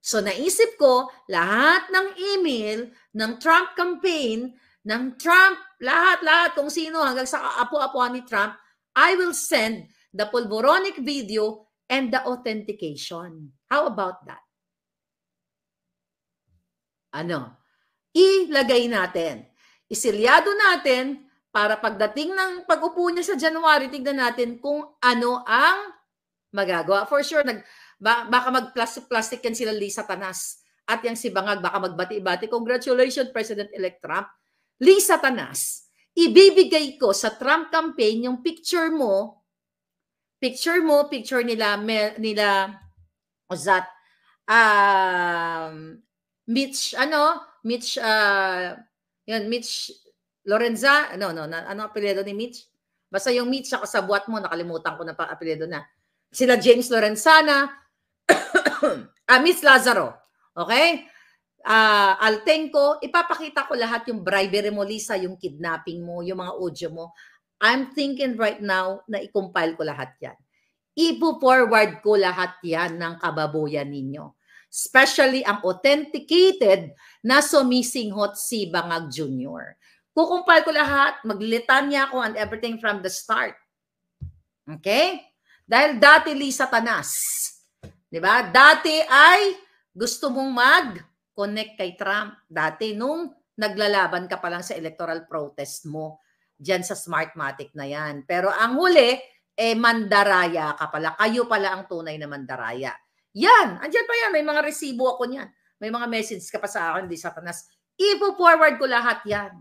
So naisip ko, lahat ng email ng Trump campaign, ng Trump, lahat-lahat kung sino hanggang sa apo-apuan ni Trump, I will send the Polvoronic video and the authentication. How about that? Ano? Ilagay natin. Isilyado natin para pagdating ng pag-upo niya sa January, tignan natin kung ano ang magagawa. For sure, nag, ba- baka mag-plastic yan sila Lisa Tanas. At yang si Bangag, baka magbati-bati. Congratulations, President-elect Trump. Lisa Tanas, ibibigay ko sa Trump campaign yung picture mo, picture mo, picture nila, Mel, nila, Ozat, um, Mitch, ano, Mitch, uh, yun, Mitch Lorenza, No, no, na, ano apelyido ni Mitch? Basta yung Mitch sa buwat mo, nakalimutan ko na pa apelyido na. Sila James Lorenzana, uh, (coughs) Miss Lazaro, okay? uh, Altenco, ipapakita ko lahat yung bribery mo, Lisa, yung kidnapping mo, yung mga audio mo. I'm thinking right now na i-compile ko lahat yan. Ipo-forward ko lahat yan ng kababoyan ninyo. Especially ang authenticated na sumisinghot si Bangag Jr. Kukumpile ko lahat, maglitanya ako on everything from the start. Okay? Dahil dati Lisa Tanas, 'Di ba? Dati ay gusto mong mag-connect kay Trump dati nung naglalaban ka pa lang sa electoral protest mo diyan sa Smartmatic na 'yan. Pero ang huli eh mandaraya ka pala. Kayo pala ang tunay na mandaraya. Yan, andiyan pa yan, may mga resibo ako niyan. May mga message ka pa sa akin, di satanas. Ipo-forward ko lahat yan.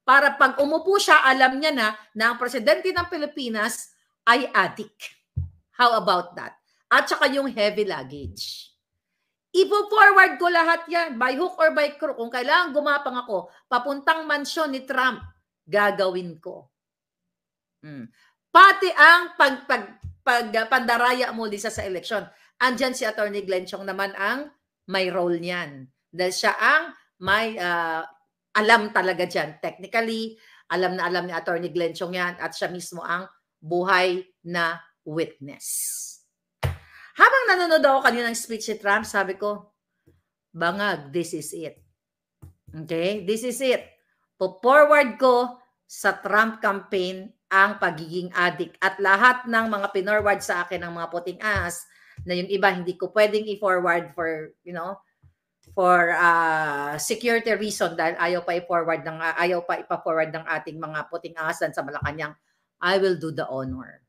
Para pag umupo siya, alam niya na na ang presidente ng Pilipinas ay addict. How about that? at saka yung heavy luggage. Ipo-forward ko lahat yan, by hook or by crook. Kung kailangan gumapang ako, papuntang mansyon ni Trump, gagawin ko. Hmm. Pati ang pag, pag, pag, ah, pandaraya mo Lisa, sa eleksyon. Andyan si Attorney Glenn Chong naman ang may role niyan. Dahil siya ang may uh, alam talaga dyan. Technically, alam na alam ni Attorney Glenn Chong yan at siya mismo ang buhay na witness. Habang nanonood ako kanina ng speech ni Trump, sabi ko, bangag, this is it. Okay? This is it. Po-forward ko sa Trump campaign ang pagiging addict. At lahat ng mga pinorward sa akin ng mga puting ass, na yung iba hindi ko pwedeng i-forward for, you know, for uh, security reason dahil ayaw pa i-forward ng ayaw pa ipa-forward ng ating mga puting asan sa Malacanang I will do the honor.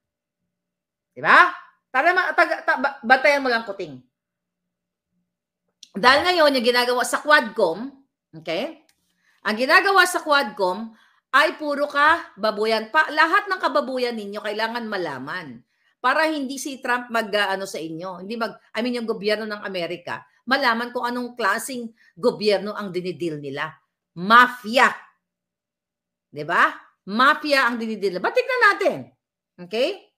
'Di ba? Para ma- tag- ta- batayan mo lang kuting. Dahil ngayon, yung ginagawa sa Quadcom, okay? Ang ginagawa sa Quadcom ay puro ka babuyan. Pa, lahat ng kababuyan ninyo kailangan malaman para hindi si Trump mag ah, ano sa inyo, hindi mag I mean yung gobyerno ng Amerika, malaman kung anong klasing gobyerno ang dinidil nila. Mafia. 'Di ba? Mafia ang dinidil. Batik na natin. Okay?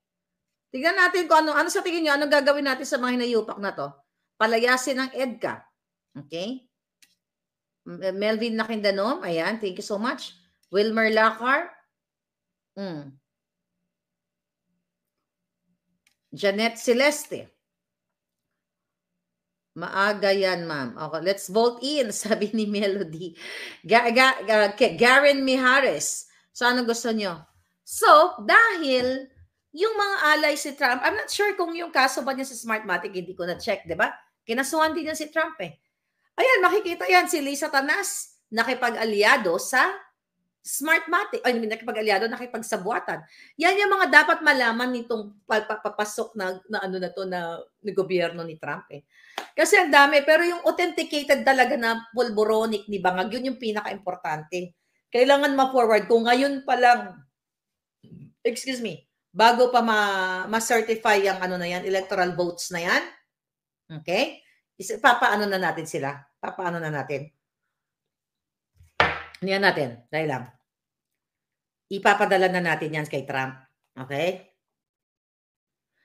Tignan natin kung ano, ano sa tingin nyo, anong gagawin natin sa mga hinayupak na to. Palayasin ng EDCA. Okay? Eh, Melvin Nakindanom, ayan, thank you so much. Wilmer Lacar. Mm. Janet Celeste. Maaga yan, ma'am. Okay, let's vote in, (laughs) sabi ni Melody. Ga ga ga Karen Mihares. So, ano gusto nyo? So, dahil yung mga allies si Trump, I'm not sure kung yung kaso ba niya sa Smartmatic, hindi ko na-check, di ba? Kinasuhan din niya si Trump eh. Ayan, makikita yan, si Lisa Tanas, nakipag-aliado sa Smartmatic, I mean, nakipag-aliado, nakipagsabuatan. Yan yung mga dapat malaman nitong papasok na, na ano na to na, na gobyerno ni Trump eh. Kasi ang dami, pero yung authenticated talaga na pulboronic ni Bangag, yun yung pinaka-importante. Kailangan ma-forward. Kung ngayon pa lang, excuse me, bago pa ma- ma-certify ang ano na yan, electoral votes na yan. Okay? Is, papaano na natin sila? Papaano na natin? Niyan ano natin. Dahil lang. Ipapadala na natin yan kay Trump. Okay?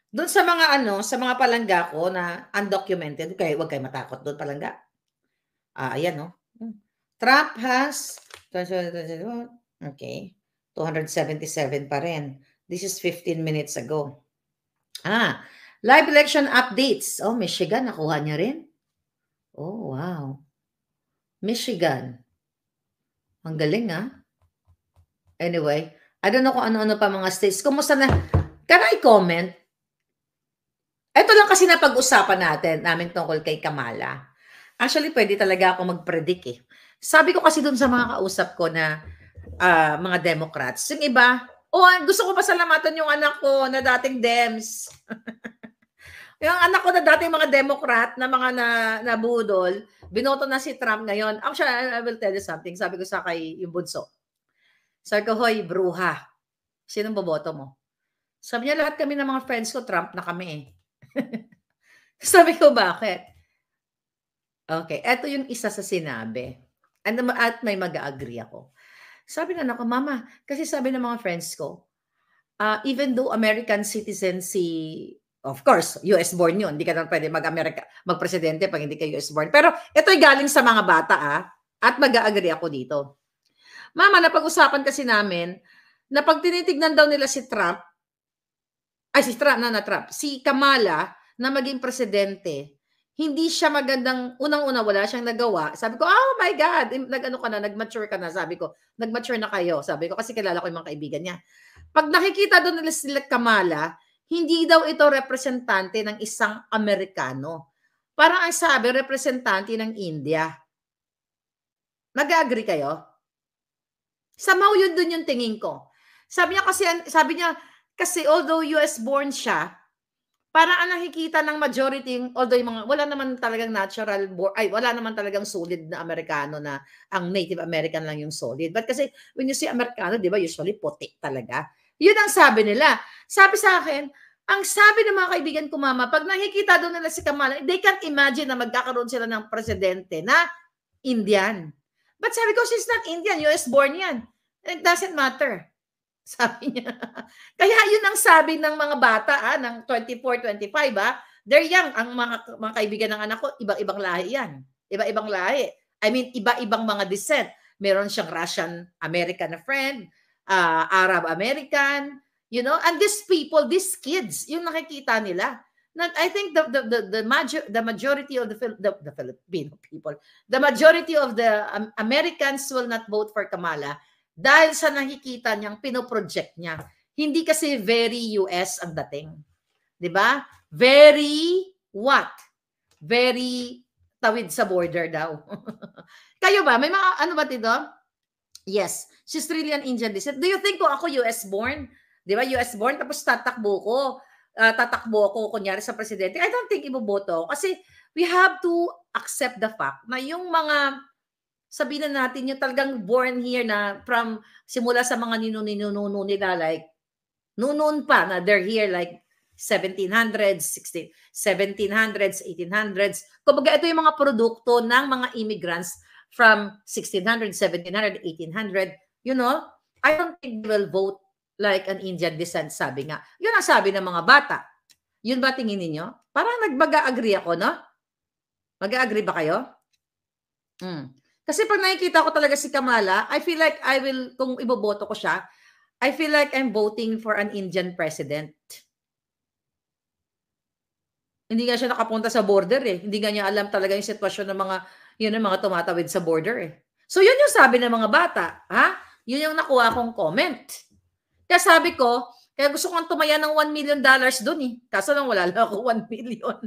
Doon sa mga ano, sa mga palangga ko na undocumented, okay, huwag kayo matakot doon palangga. Ah, ayan no. Trump has okay, 277 pa rin. This is 15 minutes ago. Ah, live election updates. Oh, Michigan, nakuha niya rin. Oh, wow. Michigan. Ang galing, ah. Anyway, I don't know kung ano-ano pa mga states. Kumusta na? Can I comment? Ito lang kasi napag-usapan natin, namin tungkol kay Kamala. Actually, pwede talaga ako mag-predict eh. Sabi ko kasi dun sa mga kausap ko na uh, mga Democrats, yung iba, o, oh, gusto ko pasalamatan yung anak ko na dating Dems. (laughs) yung anak ko na dating mga Democrat na mga na, nabudol, binoto na si Trump ngayon. Actually, I will tell you something. Sabi ko sa kay yung bunso. Sabi ko, hoy, bruha. Sinong boboto mo? Sabi niya, lahat kami ng mga friends ko, Trump na kami eh. (laughs) Sabi ko, bakit? Okay, eto yung isa sa sinabi. And, at may mag-agree ako. Sabi na ako, Mama, kasi sabi ng mga friends ko, uh, even though American citizen si Of course, US born yun. Hindi ka na pwede mag-America, mag-presidente pag hindi ka US born. Pero ito ay galing sa mga bata ah, at mag-agree ako dito. Mama, napag-usapan kasi namin na pag tinitignan daw nila si Trump, ay si Trump, na na Trump, si Kamala na maging presidente, hindi siya magandang, unang-una wala siyang nagawa. Sabi ko, oh my God, nag-ano ka na, nag-mature ka na. Sabi ko, nag-mature na kayo. Sabi ko, kasi kilala ko yung mga kaibigan niya. Pag nakikita doon nila sila Kamala, hindi daw ito representante ng isang Amerikano. Parang ang sabi, representante ng India. Nag-agree kayo? Somehow yun dun yung tingin ko. Sabi niya kasi, sabi niya, kasi although US born siya, para ang nakikita ng majority, although yung mga, wala naman talagang natural, ay wala naman talagang solid na Amerikano na ang Native American lang yung solid. But kasi when you see Amerikano, di ba, usually puti talaga. Yun ang sabi nila. Sabi sa akin, ang sabi ng mga kaibigan ko, Mama, pag nakikita doon nila si Kamala, they can't imagine na magkakaroon sila ng presidente na Indian. But sabi ko, she's not Indian, US born yan. It doesn't matter. (laughs) Sabi niya. Kaya yun ang sabi ng mga bata, ah, ng 24, 25, ah, they're young. Ang mga, mga kaibigan ng anak ko, ibang-ibang lahi yan. Iba-ibang lahi. I mean, iba-ibang mga descent. Meron siyang Russian-American na friend, uh, ah, Arab-American, you know, and these people, these kids, yung nakikita nila. Not, I think the the the the, major, the majority of the, the the Filipino people, the majority of the um, Americans will not vote for Kamala dahil sa nakikita niyang pinoproject niya. Hindi kasi very US ang dating. 'Di ba? Very what? Very tawid sa border daw. (laughs) Kayo ba? May mga ano ba dito? Yes. She's really an Indian descent. Do you think ko oh, ako US born? Di ba? US born tapos tatakbo ko. Uh, tatakbo ako kunyari sa presidente. I don't think iboboto Kasi we have to accept the fact na yung mga sabihin na natin yung talagang born here na from simula sa mga ninunununo nila like noon pa na they're here like 1700s, 1700s, 1800s. Kumbaga ito yung mga produkto ng mga immigrants from 1600, 1700, 1800. You know, I don't think they will vote like an Indian descent, sabi nga. Yun ang sabi ng mga bata. Yun ba tingin ninyo? Parang nagbaga-agree ako, no? Mag-agree ba kayo? Hmm. Kasi pag nakikita ko talaga si Kamala, I feel like I will, kung iboboto ko siya, I feel like I'm voting for an Indian president. Hindi nga siya nakapunta sa border eh. Hindi nga niya alam talaga yung sitwasyon ng mga, yun ang mga tumatawid sa border eh. So yun yung sabi ng mga bata, ha? Yun yung nakuha kong comment. Kaya sabi ko, kaya gusto kong tumaya ng 1 million dollars doon eh. Kaso lang wala lang ako 1 (laughs) million.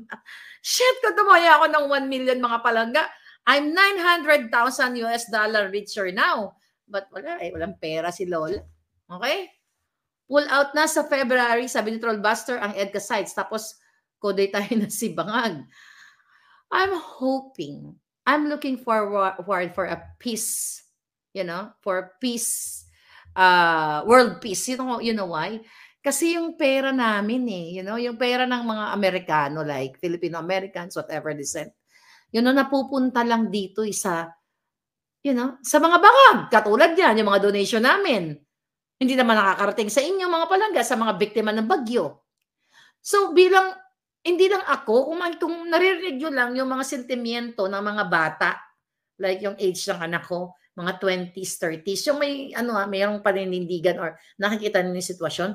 Shit, kung tumaya ako ng 1 million mga palangga, I'm 900,000 US dollar richer now. But wala eh, walang pera si Lol. Okay? Pull out na sa February, sabi ni Trollbuster, ang EDCA sites. Tapos, koday tayo na si Bangag. I'm hoping, I'm looking forward for a peace, you know, for peace, uh, world peace. You know, you know why? Kasi yung pera namin eh, you know, yung pera ng mga Amerikano, like Filipino-Americans, whatever descent, yun ang napupunta lang dito isa, eh, you know, sa mga bangag. Katulad yan, yung mga donation namin. Hindi naman nakakarating sa inyo mga palangga, sa mga biktima ng bagyo. So bilang, hindi lang ako, kung, kung naririnig nyo lang yung mga sentimiento ng mga bata, like yung age ng anak ko, mga 20s, 30s, yung may ano ha, ah, mayroong paninindigan or nakikita nila yung sitwasyon,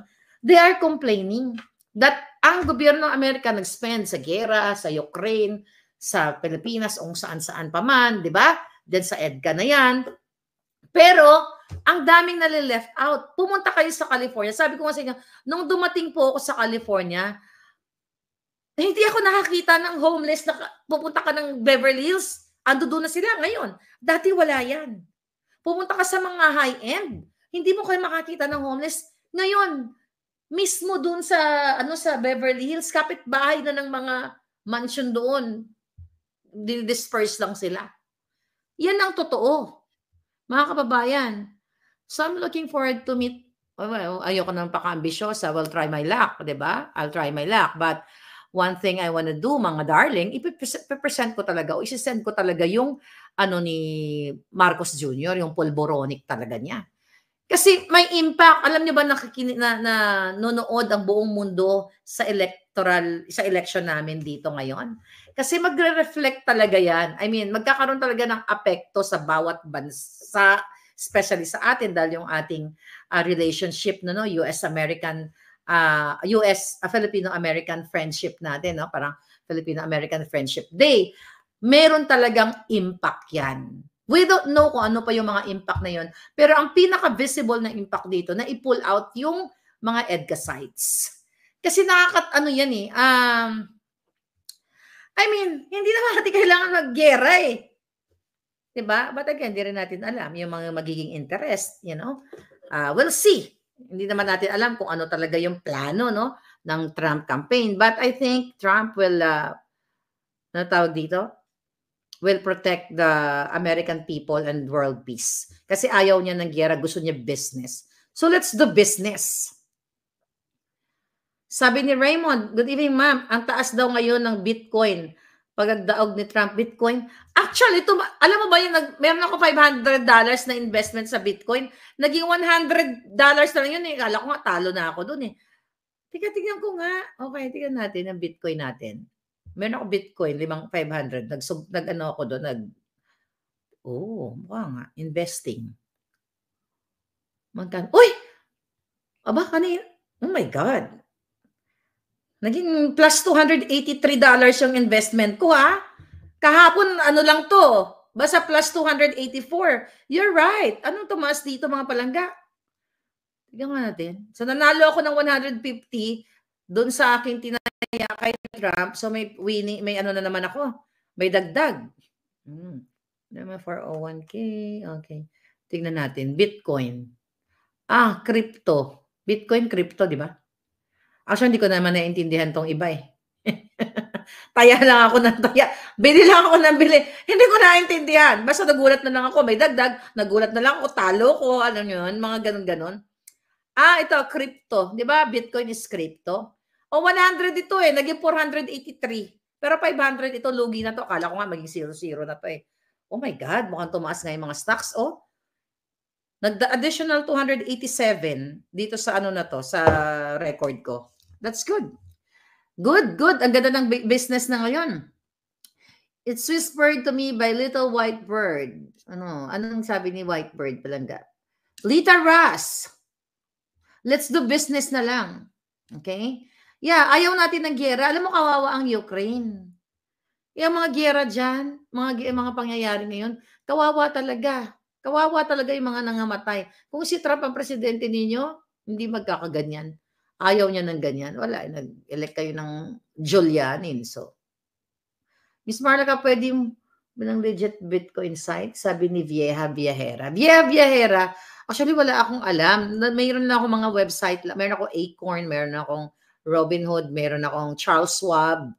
they are complaining that ang gobyerno ng Amerika nag-spend sa gera, sa Ukraine, sa Pilipinas o saan-saan pa man, di ba? Then sa EDCA na yan. Pero, ang daming nali-left out. Pumunta kayo sa California. Sabi ko nga sa inyo, nung dumating po ako sa California, hindi ako nakakita ng homeless na pupunta ka ng Beverly Hills. Ando doon na sila ngayon. Dati wala yan. Pumunta ka sa mga high-end. Hindi mo kayo makakita ng homeless. Ngayon, mismo doon sa ano sa Beverly Hills, kapit bahay na ng mga mansion doon dinidisperse lang sila. Yan ang totoo. Mga kababayan, so I'm looking forward to meet oh, well, ayoko nang paka-ambisyosa, will try my luck, di ba? I'll try my luck. But one thing I want to do, mga darling, ipipresent ko talaga o isisend ko talaga yung ano ni Marcos Jr., yung polboronic talaga niya. Kasi may impact. Alam niyo ba nakikinig na, na nonood ang buong mundo sa electoral sa election namin dito ngayon? Kasi magre-reflect talaga 'yan. I mean, magkakaroon talaga ng apekto sa bawat bansa, especially sa atin dahil yung ating uh, relationship no, no US American uh, ah, US uh, ah, Filipino American friendship natin, no? Parang Filipino American Friendship Day. Meron talagang impact 'yan We don't know kung ano pa yung mga impact na yun. Pero ang pinaka-visible na impact dito, na i-pull out yung mga EDCA sites. Kasi nakakat, ano yan eh, um, I mean, hindi naman natin kailangan mag-gera eh. Diba? But again, hindi rin natin alam yung mga magiging interest, you know. Uh, we'll see. Hindi naman natin alam kung ano talaga yung plano, no, ng Trump campaign. But I think Trump will, uh, ano tawag dito? will protect the American people and world peace. Kasi ayaw niya ng giyera, gusto niya business. So let's do business. Sabi ni Raymond, good evening ma'am, ang taas daw ngayon ng Bitcoin. Pagagdaog ni Trump, Bitcoin. Actually, ito, alam mo ba yung, nag, meron ako $500 na investment sa Bitcoin. Naging $100 na lang yun. Eh. Kala ko nga, talo na ako dun eh. Teka, tingnan ko nga. Okay, tingnan natin ang Bitcoin natin meron ako Bitcoin, limang 500. Nag, nag ano ako doon, nag, oh, mukha nga, investing. Magkano? Uy! Aba, kanina? Oh my God. Naging plus $283 dollars yung investment ko, ha? Kahapon, ano lang to? Basta plus 284. You're right. Anong tumaas dito, mga palangga? Tignan nga natin. So, nanalo ako ng 150 doon sa akin tinaya kay Trump, so may winning, may ano na naman ako, may dagdag. Hmm. Diba, naman 401k, okay. Tingnan natin, Bitcoin. Ah, crypto. Bitcoin, crypto, di ba? Actually, hindi ko naman naiintindihan tong iba eh. (laughs) taya lang ako ng taya. Bili lang ako ng bili. Hindi ko naintindihan. Basta nagulat na lang ako. May dagdag. Nagulat na lang ako. Talo ko. Ano yun? Mga ganun-ganun. Ah, ito, crypto. Di ba? Bitcoin is crypto. O 100 ito eh, naging 483. Pero 500 ito, lugi na to. Akala ko nga maging 0-0 na to eh. Oh my God, mukhang tumaas nga yung mga stocks oh. Nagda-additional 287 dito sa ano na to, sa record ko. That's good. Good, good. Ang ganda ng business na ngayon. It's whispered to me by little white bird. Ano? Anong sabi ni white bird palangga? Lita Ras. Let's do business na lang. Okay? Yeah, ayaw natin ng gera. Alam mo, kawawa ang Ukraine. Yung mga gera dyan, mga, mga pangyayari ngayon, kawawa talaga. Kawawa talaga yung mga nangamatay. Kung si Trump ang presidente ninyo, hindi magkakaganyan. Ayaw niya ng ganyan. Wala, nag-elect kayo ng Julianin. So, Miss Marlaca, pwede ng legit Bitcoin site, sabi ni Vieja Viejera. Vieja Viejera, actually wala akong alam. Mayroon na ako mga website. Mayroon ako Acorn, mayroon akong Robin Hood, meron akong Charles Schwab.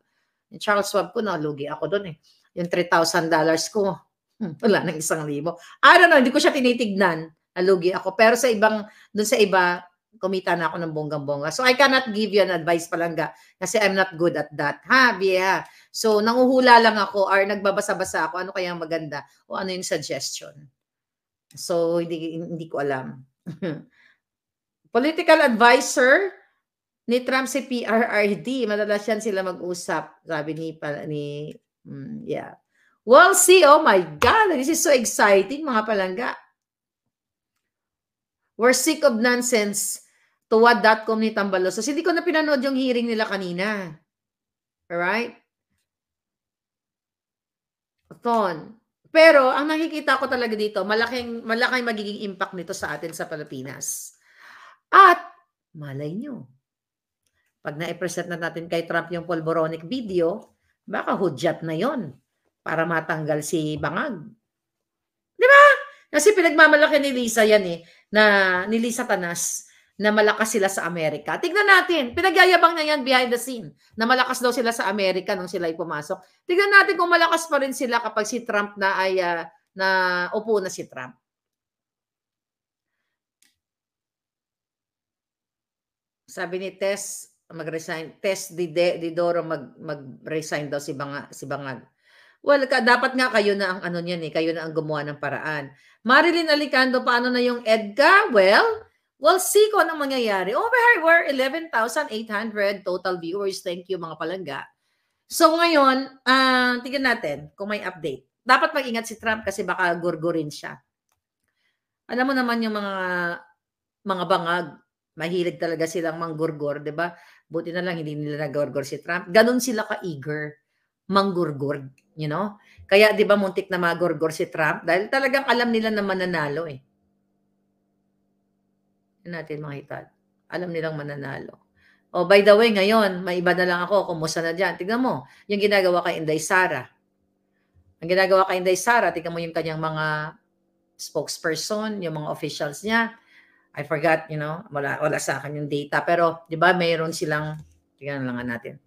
Yung Charles Schwab ko, nalugi ako doon eh. Yung $3,000 ko, hmm, wala nang isang libo. I don't know, hindi ko siya tinitignan. Nalugi ako. Pero sa ibang, doon sa iba, kumita na ako ng bonggang-bongga. So I cannot give you an advice palangga kasi I'm not good at that. Ha, Bia? So nanguhula lang ako or nagbabasa-basa ako ano kaya maganda o ano yung suggestion. So hindi, hindi ko alam. (laughs) Political advisor, ni Trump si PRRD. Madalas yan sila mag-usap, sabi ni, ni mm, yeah. We'll see. Oh my God, this is so exciting, mga palangga. We're sick of nonsense. Tuwad.com ni Tambalosos. Hindi ko na pinanood yung hearing nila kanina. Alright? Thon. Pero ang nakikita ko talaga dito, malaking, malaking magiging impact nito sa atin sa Pilipinas. At malay niyo, pag na-present na natin kay Trump yung polboronic video, baka hudyat na yon para matanggal si Bangag. Di ba? Kasi pinagmamalaki ni Lisa yan eh, na, ni Lisa Tanas, na malakas sila sa Amerika. Tignan natin, pinagyayabang niya yan behind the scene, na malakas daw sila sa Amerika nung sila ay pumasok. Tignan natin kung malakas pa rin sila kapag si Trump na ay, uh, na upo na si Trump. Sabi ni Tess, mag-resign. Test di, De, di Doro mag, mag-resign daw si, Banga, si Bangag. Well, ka, dapat nga kayo na ang ano niyan eh, kayo na ang gumawa ng paraan. Marilyn Alicando, paano na yung EDCA? Well, we'll see ko anong mangyayari. Over here were 11,800 total viewers. Thank you mga palangga. So ngayon, uh, tingnan natin kung may update. Dapat mag-ingat si Trump kasi baka gurgurin siya. Alam mo naman yung mga mga bangag, mahilig talaga silang manggurgor, 'di ba? Buti na lang hindi nila nagurgur si Trump. Ganun sila ka-eager manggurgur, you know? Kaya 'di ba muntik na magurgur si Trump dahil talagang alam nila na mananalo eh. Natin makita. Alam nilang mananalo. Oh, by the way, ngayon, may iba na lang ako. Kumusta na dyan? Tignan mo, yung ginagawa kay Inday Sara. Ang ginagawa kay Inday Sara, tignan mo yung kanyang mga spokesperson, yung mga officials niya. I forgot, you know, wala, wala sa akin yung data. Pero, di ba, mayroon silang, tingnan lang natin.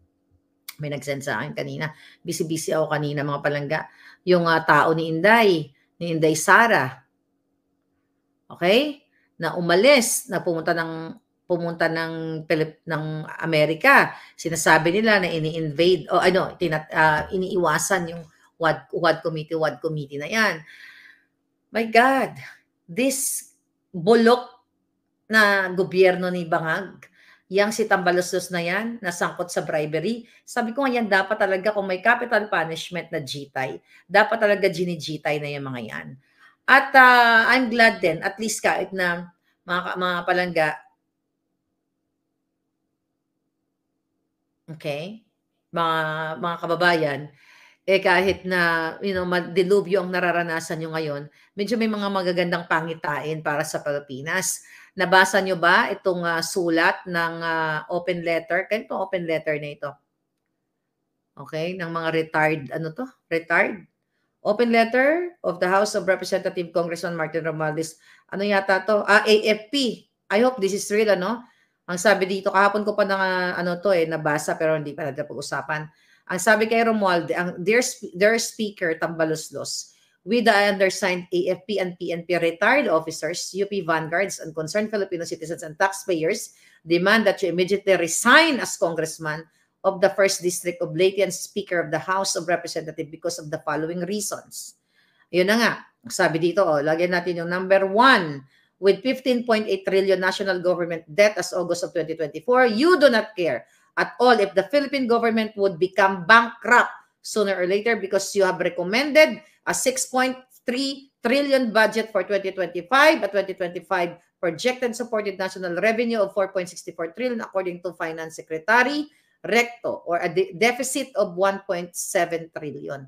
May nag-send sa akin kanina. Busy-busy ako kanina, mga palangga. Yung uh, tao ni Inday, ni Inday Sara. Okay? Na umalis, na pumunta ng pumunta ng Pilip, ng Amerika. Sinasabi nila na ini-invade o ano, tinat, uh, iniiwasan yung WAD, WAD committee, WAD committee na 'yan. My God, this bulok na gobyerno ni Bangag, yang si Tambalusdos na yan, nasangkot sa bribery. Sabi ko nga dapat talaga kung may capital punishment na GTI, dapat talaga ginigitay na yung mga yan. At uh, I'm glad din, at least kahit na mga, mga palangga, okay, mga, mga kababayan, eh kahit na you know dilubyo ang nararanasan nyo ngayon, medyo may mga magagandang pangitain para sa Pilipinas. Nabasa nyo ba itong uh, sulat ng uh, open letter? Kaya itong open letter na ito. Okay? Ng mga retired, ano to? Retired? Open letter of the House of Representative Congressman Martin Romualdez. Ano yata to? Ah, AFP. I hope this is real, ano? Ang sabi dito, kahapon ko pa na, ah, ano to eh, nabasa pero hindi pa natin pag-usapan. Ang sabi kay Romualdez, ang dear, dear speaker, tambaluslos, with the undersigned AFP and PNP retired officers, UP vanguards, and concerned Filipino citizens and taxpayers demand that you immediately resign as congressman of the 1st District of Leyte and Speaker of the House of Representatives because of the following reasons. Yun na nga, sabi dito, oh, lagyan natin yung number 1, with 15.8 trillion national government debt as August of 2024, you do not care at all if the Philippine government would become bankrupt sooner or later because you have recommended a 6.3 trillion budget for 2025, at 2025 projected supported national revenue of 4.64 trillion according to Finance Secretary Recto or a de- deficit of 1.7 trillion.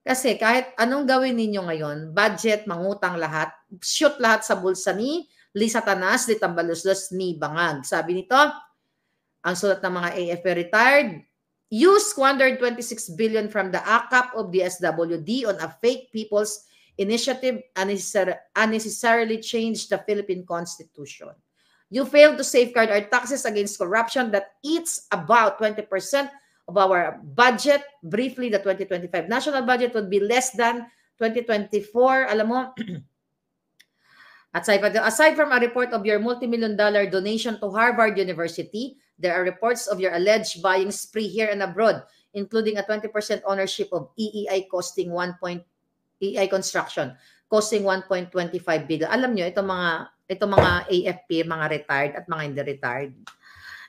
Kasi kahit anong gawin ninyo ngayon, budget, mangutang lahat, shoot lahat sa bulsa ni Lisa Tanas, di ni Bangag. Sabi nito, ang sulat ng mga AFP retired, You squandered 26 billion from the ACAP of the SWD on a fake people's initiative unnecessarily changed the Philippine Constitution. You failed to safeguard our taxes against corruption that eats about 20% of our budget. Briefly, the 2025 national budget would be less than 2024. Alam mo, (clears throat) aside, aside from a report of your multimillion dollar donation to Harvard University, There are reports of your alleged buying spree here and abroad, including a 20% ownership of EEI costing 1. Point, EEI Construction costing 1.25 billion. Alam nyo, itong mga itong mga AFP, mga retired at mga hindi retired.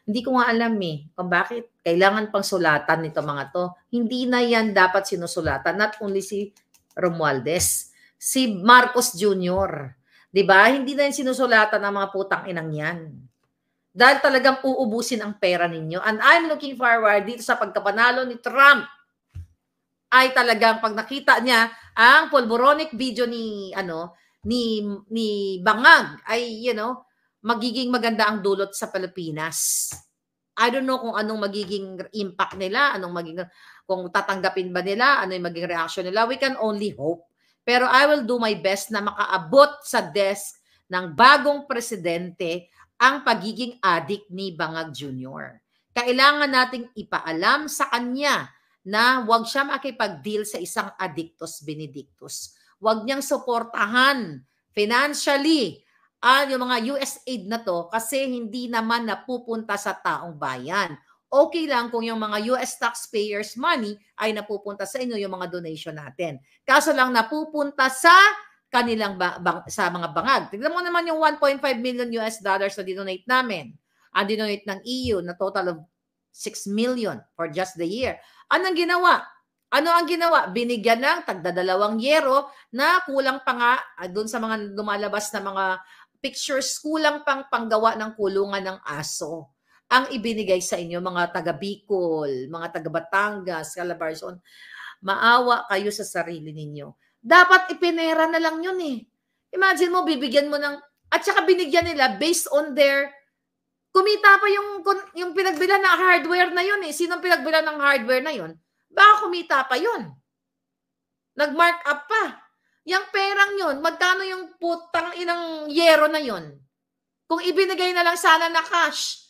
Hindi ko nga alam eh kung bakit kailangan pang sulatan nito mga to. Hindi na yan dapat sinusulatan. Not only si Romualdez, si Marcos Jr. 'Di ba? Hindi na yan sinusulatan ng mga putang inang yan. Dahil talagang uubusin ang pera ninyo. And I'm looking forward dito sa pagkapanalo ni Trump ay talagang pag nakita niya ang pulboronic video ni ano ni ni Bangag ay you know magiging maganda ang dulot sa Pilipinas. I don't know kung anong magiging impact nila, anong magiging kung tatanggapin ba nila, ano yung magiging reaction nila. We can only hope. Pero I will do my best na makaabot sa desk ng bagong presidente ang pagiging adik ni Bangag Jr. Kailangan nating ipaalam sa kanya na huwag siya makipag-deal sa isang addictus benedictus. Huwag niyang suportahan financially ah, yung mga aid na to kasi hindi naman napupunta sa taong bayan. Okay lang kung yung mga US taxpayers money ay napupunta sa inyo yung mga donation natin. Kaso lang napupunta sa kanilang ba- ba- sa mga bangag. Tignan mo naman yung 1.5 million US dollars na dinonate namin. Ang dinonate ng EU na total of 6 million for just the year. Anong ginawa? Ano ang ginawa? Binigyan ng tagdadalawang yero na kulang pa nga ah, doon sa mga lumalabas na mga pictures, kulang pang panggawa ng kulungan ng aso ang ibinigay sa inyo mga taga Bicol, mga taga Batangas, Calabarzon. Maawa kayo sa sarili ninyo dapat ipinera na lang yun eh. Imagine mo, bibigyan mo ng, at saka binigyan nila based on their, kumita pa yung, yung pinagbila na hardware na yun eh. Sinong pinagbila ng hardware na yun? Baka kumita pa yun. Nag-mark up pa. Yung perang yun, magkano yung putang inang yero na yun? Kung ibinigay na lang sana na cash,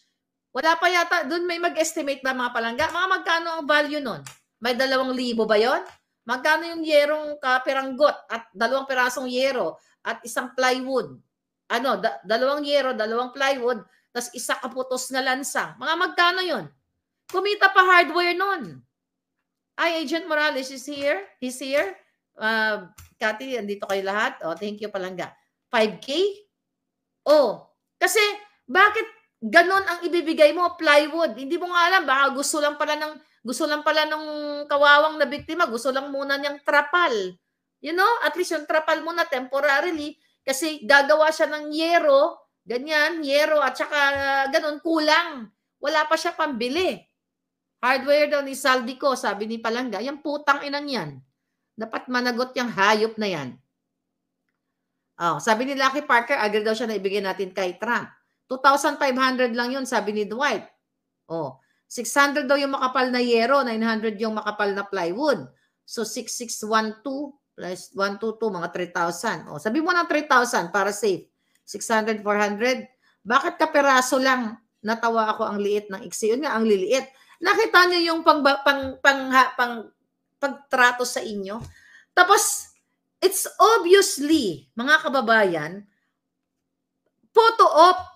wala pa yata, doon may mag-estimate ba mga palangga? Mga magkano ang value nun? May dalawang libo ba yon? Magkano yung yerong kaperanggot at dalawang perasong yero at isang plywood? Ano, da- dalawang yero, dalawang plywood, tas isa kaputos na lansa. Mga magkano yon? Kumita pa hardware nun. Ay, Agent Morales is here. He's here. Uh, Cathy, andito kayo lahat. Oh, thank you palangga. 5K? Oh, kasi bakit ganon ang ibibigay mo, plywood? Hindi mo nga alam, baka gusto lang pala ng gusto lang pala nung kawawang na biktima, gusto lang muna niyang trapal. You know, at least yung trapal muna temporarily kasi gagawa siya ng yero, ganyan, yero at saka ah, ganun, kulang. Wala pa siya pambili. Hardware daw ni Saldico, sabi ni Palanga, yung putang inang yan. Dapat managot yung hayop na yan. Oh, sabi ni Lucky Parker, agree daw siya na ibigay natin kay Trump. 2,500 lang yun, sabi ni Dwight. Oh, 600 daw yung makapal na yero, 900 yung makapal na plywood. So 6612 plus 122, mga 3,000. Oh, sabi mo na 3,000 para safe. 600, 400. Bakit ka peraso lang? Natawa ako ang liit ng iksi. Yun nga, ang liliit. Nakita niyo yung pang, pang, pang, pang, pagtrato sa inyo? Tapos, it's obviously, mga kababayan, photo op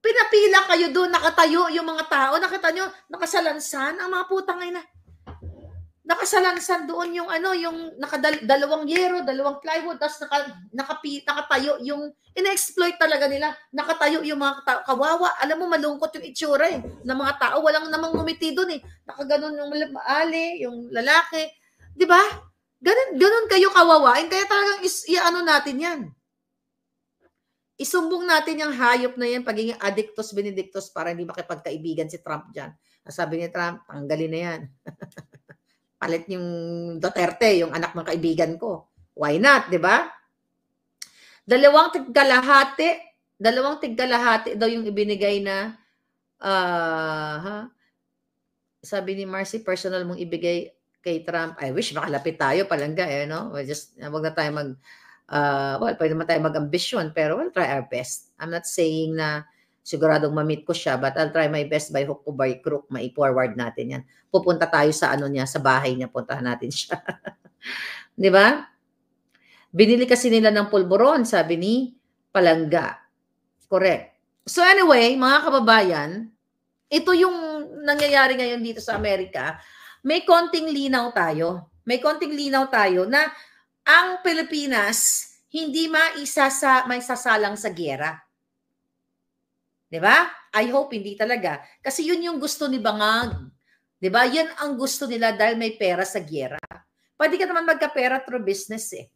Pinapila kayo doon, nakatayo yung mga tao, nakita nyo, nakasalansan, ang mga puta ngayon na. Nakasalansan doon yung ano, yung nakadal- dalawang yero, dalawang plywood, tapos naka, nakapi, nakatayo yung, ina-exploit talaga nila, nakatayo yung mga tao. Kawawa, alam mo, malungkot yung itsura eh, ng mga tao, walang namang ngumiti doon eh. Nakaganon yung ali, yung lalaki. Di ba? Ganun, ganun kayo kawawain, kaya talagang is, ano natin yan Isumbong natin yung hayop na yan, pagiging addictos benedictos para hindi makipagkaibigan si Trump dyan. Sabi ni Trump, tanggalin na yan. (laughs) Palit yung Duterte, yung anak ng kaibigan ko. Why not, di ba? Dalawang tigkalahati, dalawang tigkalahati daw yung ibinigay na uh, ha? sabi ni Marcy, personal mong ibigay kay Trump. I wish makalapit tayo palangga eh, no? We just, wag na tayo mag uh, well, pwede naman tayo mag-ambisyon, pero we'll try our best. I'm not saying na siguradong mamit ko siya, but I'll try my best by hook or by crook, mai-forward natin yan. Pupunta tayo sa ano niya, sa bahay niya, puntahan natin siya. (laughs) Di ba? Binili kasi nila ng pulburon, sabi ni Palangga. Correct. So anyway, mga kababayan, ito yung nangyayari ngayon dito sa Amerika. May konting linaw tayo. May konting linaw tayo na ang Pilipinas hindi maisa sa may sasalang sa giyera. 'Di ba? I hope hindi talaga kasi yun yung gusto ni Bangag. 'Di ba? Yan ang gusto nila dahil may pera sa giyera. Pwede ka naman magkapera through business eh.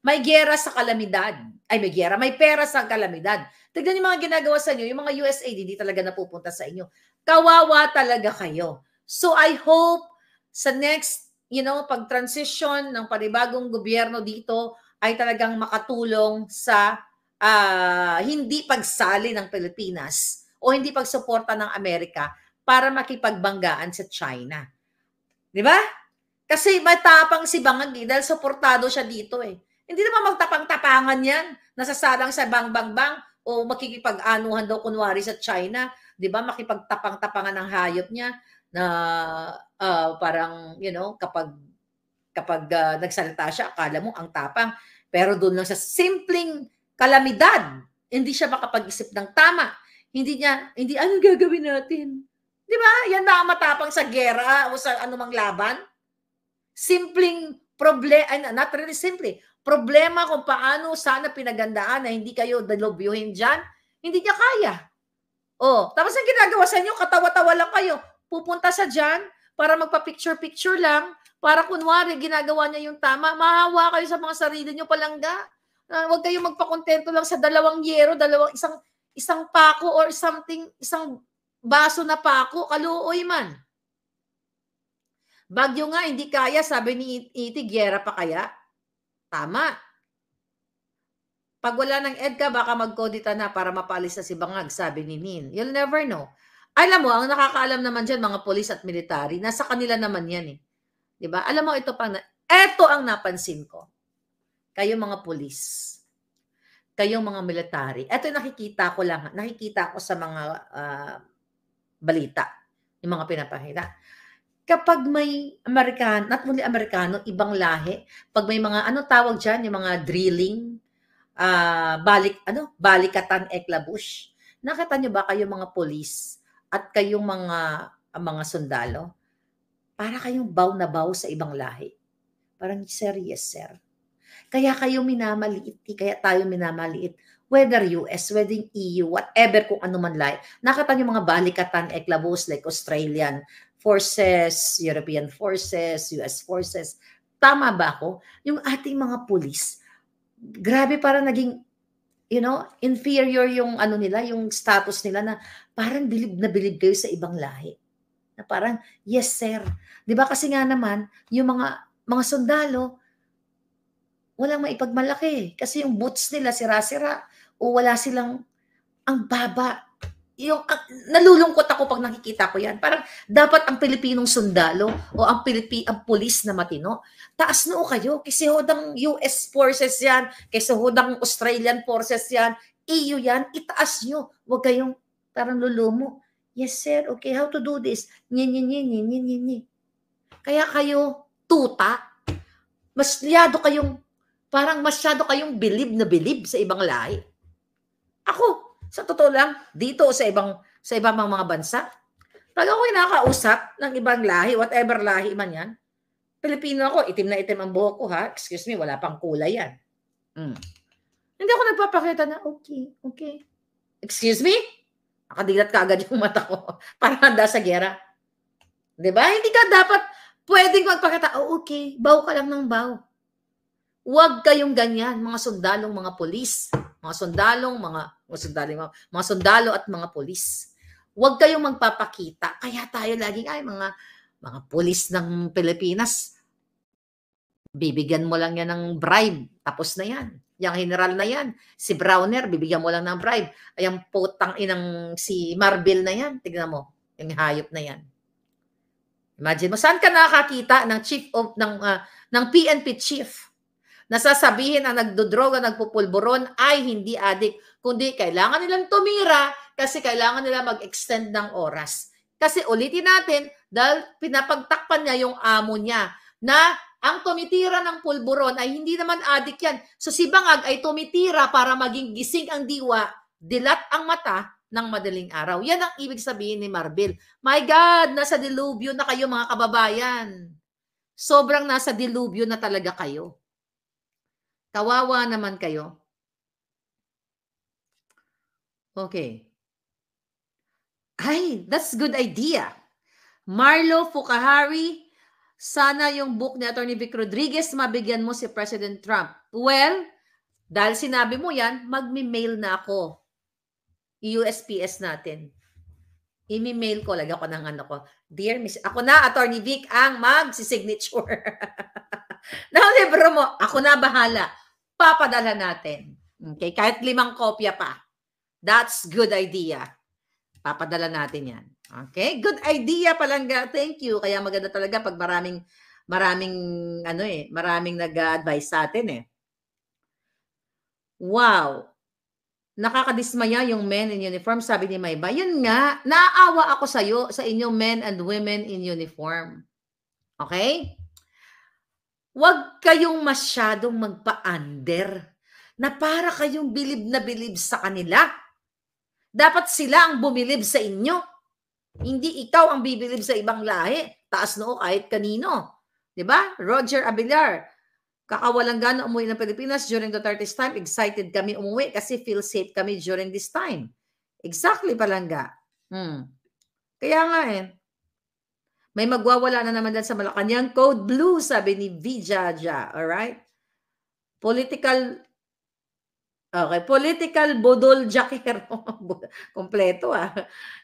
May giyera sa kalamidad. Ay, may giyera. May pera sa kalamidad. Tignan yung mga ginagawa sa inyo. Yung mga USAID, hindi talaga napupunta sa inyo. Kawawa talaga kayo. So I hope sa next you know, pag-transition ng panibagong gobyerno dito ay talagang makatulong sa uh, hindi pagsali ng Pilipinas o hindi pagsuporta ng Amerika para makipagbanggaan sa China. Di ba? Kasi matapang si Bangag eh, dahil suportado siya dito eh. Hindi naman magtapang-tapangan yan. Nasasalang sa bang-bang-bang o makikipag-anuhan daw kunwari sa China. Di ba? Makipagtapang-tapangan ng hayop niya na uh, parang, you know, kapag kapag uh, nagsalita siya, akala mo ang tapang. Pero doon lang sa simpleng kalamidad, hindi siya makapag-isip ng tama. Hindi niya, hindi, ano gagawin natin? Di ba? Yan na matapang sa gera o sa anumang laban. Simpleng problema, not really simple, eh. problema kung paano sana pinagandaan na hindi kayo dalobyuhin diyan hindi niya kaya. Oh, tapos ang ginagawa sa inyo, katawa-tawa lang kayo pupunta siya dyan para magpa-picture-picture lang, para kunwari ginagawa niya yung tama. Mahawa kayo sa mga sarili niyo palangga. Uh, huwag kayong magpakontento lang sa dalawang yero, dalawang isang isang pako or something, isang baso na pako, kaluoy man. Bagyo nga, hindi kaya, sabi ni Iti, gyera pa kaya? Tama. Pag wala ng EDCA, baka magkodita na para mapalis na si Bangag, sabi ni Nin. You'll never know. Alam mo, ang nakakaalam naman dyan, mga polis at military, nasa kanila naman yan eh. ba? Diba? Alam mo, ito pang, na- ito ang napansin ko. Kayo mga polis, kayong mga military, ito nakikita ko lang, nakikita ko sa mga uh, balita, yung mga pinapakita. Kapag may Amerikan, not only Amerikano, ibang lahi, pag may mga, ano tawag dyan, yung mga drilling, uh, balik, ano, balikatan eklabush, nakita nyo ba kayo mga polis at kayong mga ang mga sundalo, para kayong baw na baw sa ibang lahi. Parang, sir, yes, sir. Kaya kayo minamaliit, kaya tayo minamaliit. Whether US, whether EU, whatever kung ano man lahi. Nakita niyo mga balikatan, eklabos like Australian forces, European forces, US forces. Tama ba ako? Yung ating mga pulis, grabe para naging you know, inferior yung ano nila, yung status nila na parang bilib na bilib kayo sa ibang lahi. Na parang, yes sir. Di ba kasi nga naman, yung mga, mga sundalo, walang maipagmalaki. Kasi yung boots nila sira-sira o wala silang, ang baba yung nalulungkot ako pag nakikita ko yan. Parang dapat ang Pilipinong sundalo o ang Pilipi ang pulis na matino, taas noo kayo kasi hodang US forces yan, kasi hodang Australian forces yan, EU yan, itaas nyo. Huwag kayong parang lulumo. Yes sir, okay, how to do this? Nye, nye, nye, nye, nye, nye, nye. Kaya kayo tuta. Masyado kayong, parang masyado kayong bilib na bilib sa ibang lahi. Ako, sa totoo lang, dito sa ibang sa ibang mga bansa, pag ako nakausap ng ibang lahi, whatever lahi man yan, Pilipino ako, itim na itim ang buhok ko ha. Excuse me, wala pang kulay yan. Mm. Hindi ako nagpapakita na, okay, okay. Excuse me? Nakadilat ka agad yung mata ko. (laughs) Para handa sa gera. ba? Diba? Hindi ka dapat pwedeng magpakita, oh okay, baw ka lang ng baw. Huwag kayong ganyan, mga sundalong, mga polis mga sundalong, mga, mga sundalo, mga, mga sundalo at mga pulis. Huwag kayong magpapakita. Kaya tayo laging, ay, mga, mga pulis ng Pilipinas, bibigyan mo lang yan ng bribe. Tapos na yan. Yang general na yan. Si Browner, bibigyan mo lang ng bribe. Ay, ang putang inang si Marvel na yan. Tignan mo. Yung hayop na yan. Imagine mo, saan ka nakakita ng chief of, ng, uh, ng PNP chief? Nasasabihin ang nagdodroga, nagpupulburon ay hindi adik, kundi kailangan nilang tumira kasi kailangan nila mag-extend ng oras. Kasi ulitin natin, dahil pinapagtakpan niya yung amo niya na ang tumitira ng pulburon ay hindi naman adik yan. So si Bangag ay tumitira para maging gising ang diwa, dilat ang mata ng madaling araw. Yan ang ibig sabihin ni Marbel. My God, nasa dilubyo na kayo mga kababayan. Sobrang nasa dilubyo na talaga kayo. Kawawa naman kayo. Okay. Ay, that's good idea. Marlo Fukahari, sana yung book ni Attorney Vic Rodriguez mabigyan mo si President Trump. Well, dahil sinabi mo yan, magmi-mail na ako. USPS natin. I-mail ko, lagyan ko ng ano ko. Dear Miss, ako na, Attorney Vic, ang mag-signature. (laughs) ng libro mo, ako na bahala. Papadala natin. Okay, kahit limang kopya pa. That's good idea. Papadala natin yan. Okay, good idea palangga. Thank you. Kaya maganda talaga pag maraming maraming ano eh, maraming nag-advise sa atin eh. Wow. Nakakadismaya yung men in uniform, sabi ni Mayba. Yun nga, naaawa ako sa iyo, sa inyo men and women in uniform. Okay? Huwag kayong masyadong magpa-under na para kayong bilib na bilib sa kanila. Dapat sila ang bumilib sa inyo. Hindi ikaw ang bibilib sa ibang lahi. Taas noo kahit kanino. 'Di ba? Roger Abillar, Kakawalang gana umuwi ng Pilipinas during Duterte's time. Excited kami umuwi kasi feel safe kami during this time. Exactly, Palangga. Hmm. Kaya nga eh. May magwawala na naman dyan sa Malacanang. Code blue, sabi ni Vijaja. Alright? Political Okay, political bodol jakero. (laughs) Kompleto ah.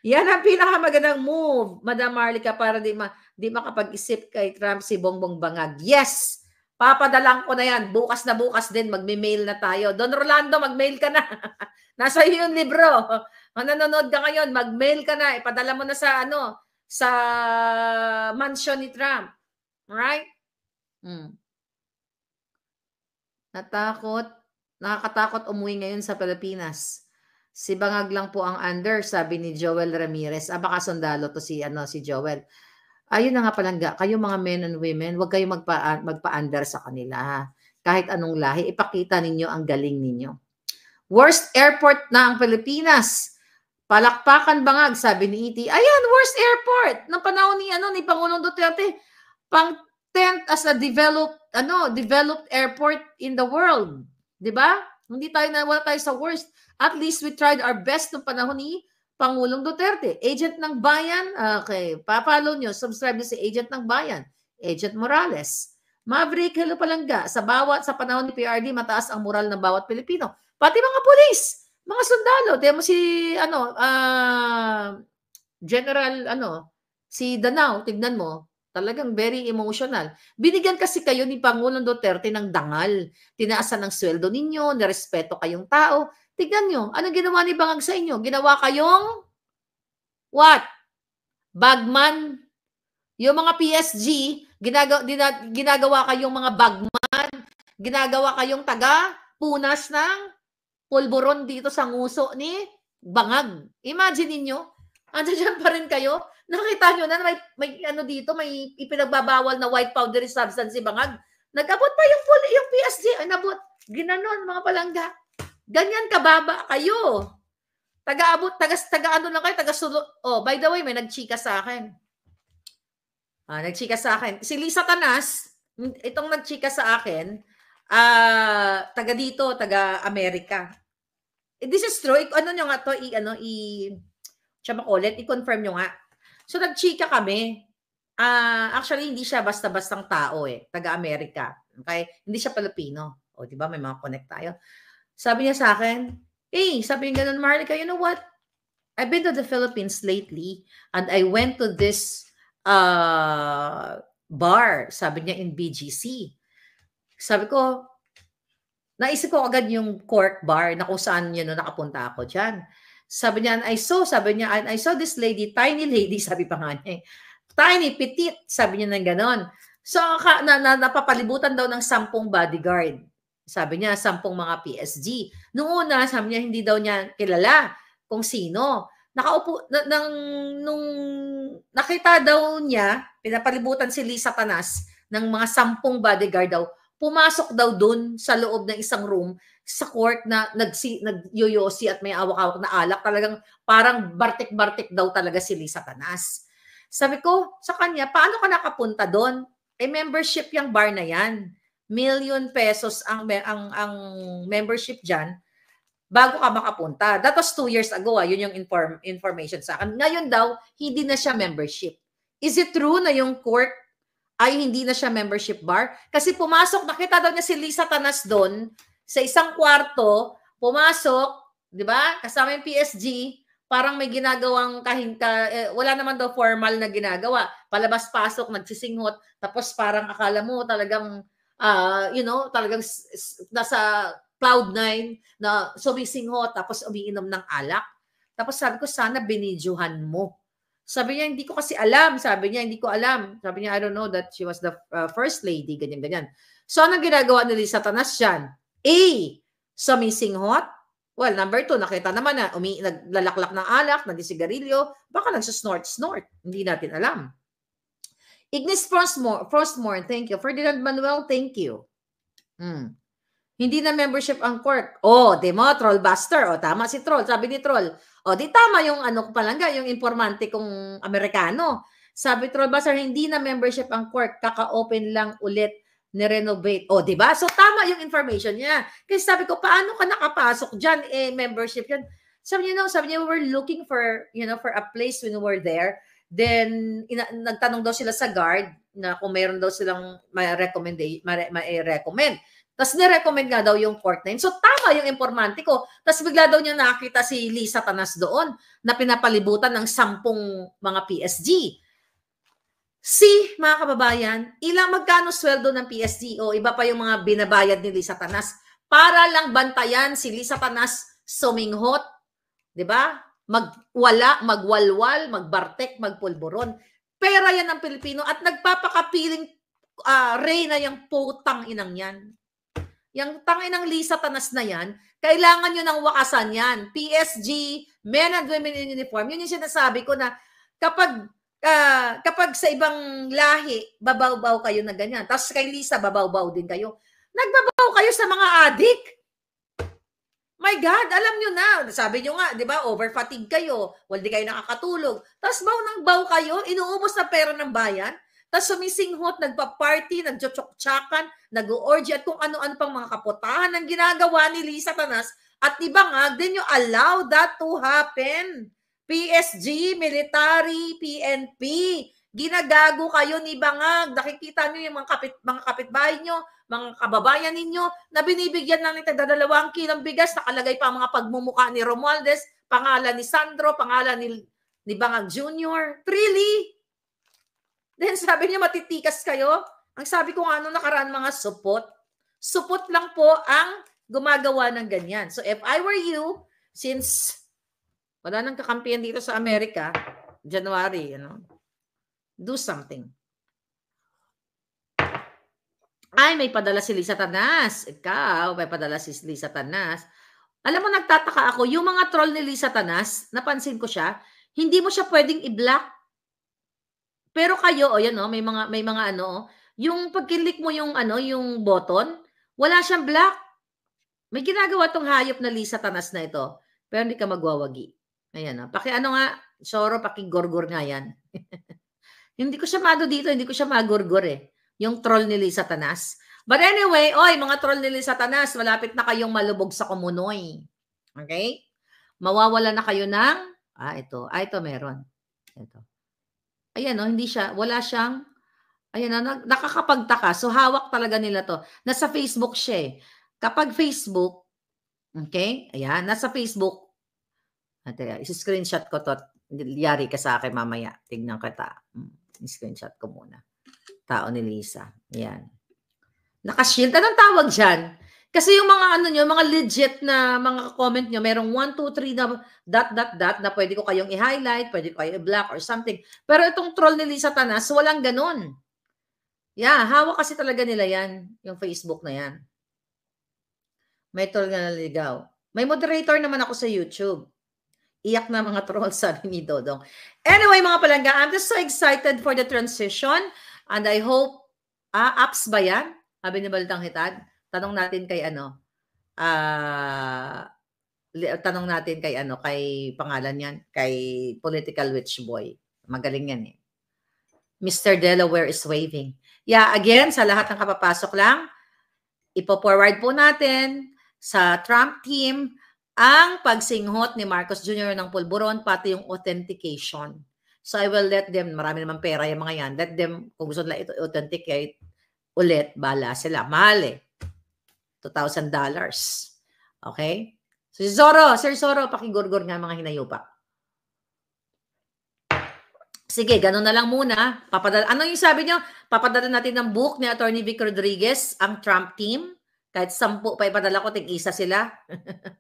Yan ang pinakamagandang move, Madam Marlica, para di, ma, di makapag-isip kay Trump si Bongbong Bangag. Yes! Papadalang ko na yan. Bukas na bukas din, magme-mail na tayo. Don Rolando, mag-mail ka na. (laughs) Nasa iyo yung libro. Mananonood ka ngayon, mag-mail ka na. Ipadala mo na sa ano, sa mansion ni Trump. Right? Hmm. Natakot. Nakakatakot umuwi ngayon sa Pilipinas. Si Bangag lang po ang under, sabi ni Joel Ramirez. Ah, baka sundalo to si, ano, si Joel. Ayun ah, na nga palangga, kayo mga men and women, huwag kayong magpa, magpa-under sa kanila. Kahit anong lahi, ipakita ninyo ang galing ninyo. Worst airport na ang Pilipinas. Palakpakan bangag, sabi ni E.T. Ayan, worst airport ng panahon ni, ano, ni Pangulong Duterte. Pang 10th as a developed, ano, developed airport in the world. 'Di ba? Hindi tayo nawala tayo sa worst. At least we tried our best nung panahon ni Pangulong Duterte, agent ng bayan. Ah, okay, papalo nyo, subscribe nyo si agent ng bayan, agent Morales. Maverick, hello palangga. Sa bawat, sa panahon ni PRD, mataas ang moral ng bawat Pilipino. Pati mga pulis, mga sundalo. Tiyan mo si, ano, uh, General, ano, si Danao, tignan mo. Talagang very emotional. Binigyan kasi kayo ni Pangulong Duterte ng dangal. Tinaasan ang sweldo ninyo, nirespeto kayong tao. Tignan nyo, ano ginawa ni Bangag sa inyo? Ginawa kayong what? Bagman. Yung mga PSG, ginagawa, ginagawa kayong mga bagman. Ginagawa kayong taga punas ng pulburon dito sa nguso ni Bangag. Imagine ninyo, andyan pa rin kayo. Nakita nyo na may, may ano dito, may ipinagbabawal na white powdery substance si Bangag. Nag-abot pa yung, yung PSG. Ay, nabot. Ginanon, mga palangga. Ganyan kababa kayo. Taga-abot, taga, taga ano lang kayo, taga sulo. Oh, by the way, may nagchika sa akin. Ah, nagchika sa akin. Si Lisa Tanas, itong nagchika sa akin, ah, taga dito, taga Amerika. Eh, this is true. ano nyo nga to, i, ano, i, siya makulit, i-confirm nyo nga. So, nagchika kami. Ah, uh, actually, hindi siya basta-bastang tao eh. Taga Amerika. Okay? Hindi siya Pilipino. O, di ba? May mga connect tayo. Sabi niya sa akin, hey, sabi niya ganun, Marlica, you know what? I've been to the Philippines lately and I went to this uh, bar, sabi niya in BGC. Sabi ko, naisip ko agad yung cork bar na kung saan yun know, nakapunta ako dyan. Sabi niya, and I saw, sabi niya, and I saw this lady, tiny lady, (laughs) sabi pa nga niya, tiny, petite, sabi niya ng ganon. So, na, na, napapalibutan daw ng sampung bodyguard. Sabi niya, sampung mga PSG. Noong una, sabi niya, hindi daw niya kilala kung sino. Nakaupo, nang, nung nakita daw niya, pinapalibutan si Lisa Tanas ng mga sampung bodyguard daw, pumasok daw doon sa loob ng isang room sa court na nagsi, nagyoyosi at may awak-awak na alak. Talagang parang bartik-bartik daw talaga si Lisa Tanas. Sabi ko sa kanya, paano ka nakapunta doon? Eh, membership yung bar na yan million pesos ang ang ang membership diyan bago ka makapunta. That was two years ago, ah. yun yung inform, information sa akin. Ngayon daw, hindi na siya membership. Is it true na yung court ay hindi na siya membership bar? Kasi pumasok, nakita daw niya si Lisa Tanas doon sa isang kwarto, pumasok, di ba? Kasama yung PSG, parang may ginagawang kahinta, eh, wala naman daw formal na ginagawa. Palabas-pasok, nagsisinghot, tapos parang akala mo talagang uh, you know, talagang nasa cloud nine na sumisingo tapos umiinom ng alak. Tapos sabi ko, sana binidyohan mo. Sabi niya, hindi ko kasi alam. Sabi niya, hindi ko alam. Sabi niya, I don't know that she was the uh, first lady, ganyan-ganyan. So, anong ginagawa ni Satanas dyan? A, hot. Well, number two, nakita naman na umi, naglalaklak ng alak, nagsisigarilyo, baka nagsusnort-snort. Hindi natin alam. Ignis Frostmore, Frostmore, thank you. Ferdinand Manuel, thank you. Mm. Hindi na membership ang court. Oh, di mo, troll buster. Oh, tama si troll. Sabi ni troll. Oh, di tama yung ano ko palangga, yung informante kong Amerikano. Sabi troll buster, hindi na membership ang court. Kaka-open lang ulit ni-renovate. oh, di ba? So, tama yung information niya. Kasi sabi ko, paano ka nakapasok diyan Eh, membership yan. Sabi niya, no, sabi niya, we were looking for, you know, for a place when we were there. Then, ina- nagtanong daw sila sa guard na kung mayroon daw silang ma-recommend. ma-recommend. Tapos nirecommend nga daw yung court na So tama yung informante ko. Tapos bigla daw niya nakita si Lisa Tanas doon na pinapalibutan ng sampung mga PSG. Si, mga kababayan, ilang magkano sweldo ng PSG o iba pa yung mga binabayad ni Lisa Tanas para lang bantayan si Lisa Tanas suminghot. ba? Diba? magwala, magwalwal, magbartek, magpulburon. Pera yan ng Pilipino at nagpapakapiling uh, ah, Reyna yung putang inang yan. Yang tangin ng Lisa Tanas na yan, kailangan nyo ng wakasan yan. PSG, men and women in uniform. Yun yung sinasabi ko na kapag uh, kapag sa ibang lahi, babaw-baw kayo na ganyan. Tapos kay Lisa, babaw-baw din kayo. Nagbabaw kayo sa mga adik. My God, alam nyo na. Sabi nyo nga, di ba, overfatigue kayo. Well, di kayo nakakatulog. Tapos baw ng baw kayo, inuubos na pera ng bayan. Tapos sumisinghot, nagpa-party, nagjochoktsakan, nag-orgy at kung ano-ano pang mga kaputahan ang ginagawa ni Lisa Tanas. At di ba nga, then you allow that to happen. PSG, military, PNP, Ginagago kayo ni Bangag. Nakikita niyo yung mga, kapit, mga kapitbahay niyo, mga kababayan ninyo, na binibigyan ng itagdadalawang kilong bigas. Nakalagay pa ang mga pagmumuka ni Romualdez, pangalan ni Sandro, pangalan ni, ni Bangag Jr. Really? Then sabi niyo matitikas kayo. Ang sabi ko ano nakaraan mga supot, supot lang po ang gumagawa ng ganyan. So if I were you, since wala nang kakampiyan dito sa Amerika, January, you know, Do something. Ay, may padala si Lisa Tanas. Ikaw, may padala si Lisa Tanas. Alam mo, nagtataka ako, yung mga troll ni Lisa Tanas, napansin ko siya, hindi mo siya pwedeng i-block. Pero kayo, o oh, yan, oh, may mga, may mga ano, oh, yung pag-click mo yung, ano, yung button, wala siyang block. May ginagawa tong hayop na Lisa Tanas na ito. Pero hindi ka magwawagi. Ayan, oh. paki ano nga, Soro, paki gorgor nga yan. (laughs) Hindi ko siya mado dito, hindi ko siya magurgur eh. Yung troll ni Lisa Tanas. But anyway, oy, mga troll ni Lisa Tanas, malapit na kayong malubog sa kumunoy. Okay? Mawawala na kayo ng, ah, ito. Ah, ito meron. Ito. Ayan, oh, hindi siya, wala siyang, ayan, oh, nakakapagtaka. So, hawak talaga nila to. Nasa Facebook siya eh. Kapag Facebook, okay, ayan, nasa Facebook, Ate, ah, isi-screenshot ko to at yari ka sa akin mamaya. Tingnan kita. Hmm. Screenshot ko muna. Tao ni Lisa. Yan. Nakashield. Anong tawag dyan? Kasi yung mga ano nyo, mga legit na mga comment nyo, merong 1, 2, 3 na dot, dot, dot na pwede ko kayong i-highlight, pwede ko kayong i block or something. Pero itong troll ni Lisa Tanas, walang ganun. Yeah, hawak kasi talaga nila yan, yung Facebook na yan. May troll na naligaw. May moderator naman ako sa YouTube. Iyak na mga troll, (laughs) sabi ni Dodong. Anyway, mga palangga, I'm just so excited for the transition. And I hope, ah, apps ba yan? Sabi ni Balitang Hitad. Tanong natin kay ano, ah, uh, tanong natin kay ano, kay pangalan yan, kay Political Witch Boy. Magaling yan eh. Mr. Delaware is waving. Yeah, again, sa lahat ng kapapasok lang, ipo-forward po natin sa Trump team ang pagsinghot ni Marcos Jr. ng pulburon, pati yung authentication. So I will let them, marami naman pera yung mga yan, let them, kung gusto nila ito authenticate, ulit, bala sila. Mahal eh. $2,000. Okay? So si Zoro, Sir Zoro, pakigurgur nga mga hinayupa. Sige, ganun na lang muna. Papadala, ano yung sabi niyo? Papadala natin ng book ni Attorney Vic Rodriguez, ang Trump team. Kahit sampu pa ipadala ko, tig-isa sila.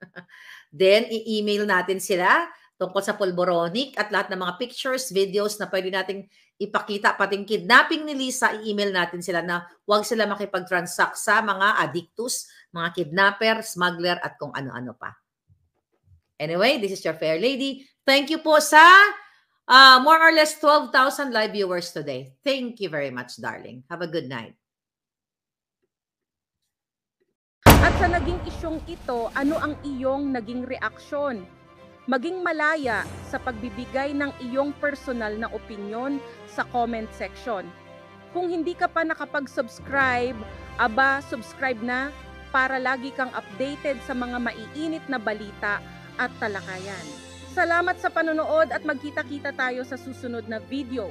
(laughs) Then, i-email natin sila tungkol sa polboronic at lahat ng mga pictures, videos na pwede nating ipakita, pating kidnapping ni Lisa, i-email natin sila na huwag sila makipag-transact sa mga addictus, mga kidnapper, smuggler, at kung ano-ano pa. Anyway, this is your fair lady. Thank you po sa uh, more or less 12,000 live viewers today. Thank you very much, darling. Have a good night. Sa naging isyong ito, ano ang iyong naging reaksyon? Maging malaya sa pagbibigay ng iyong personal na opinion sa comment section. Kung hindi ka pa nakapag-subscribe, aba, subscribe na para lagi kang updated sa mga maiinit na balita at talakayan. Salamat sa panonood at magkita-kita tayo sa susunod na video.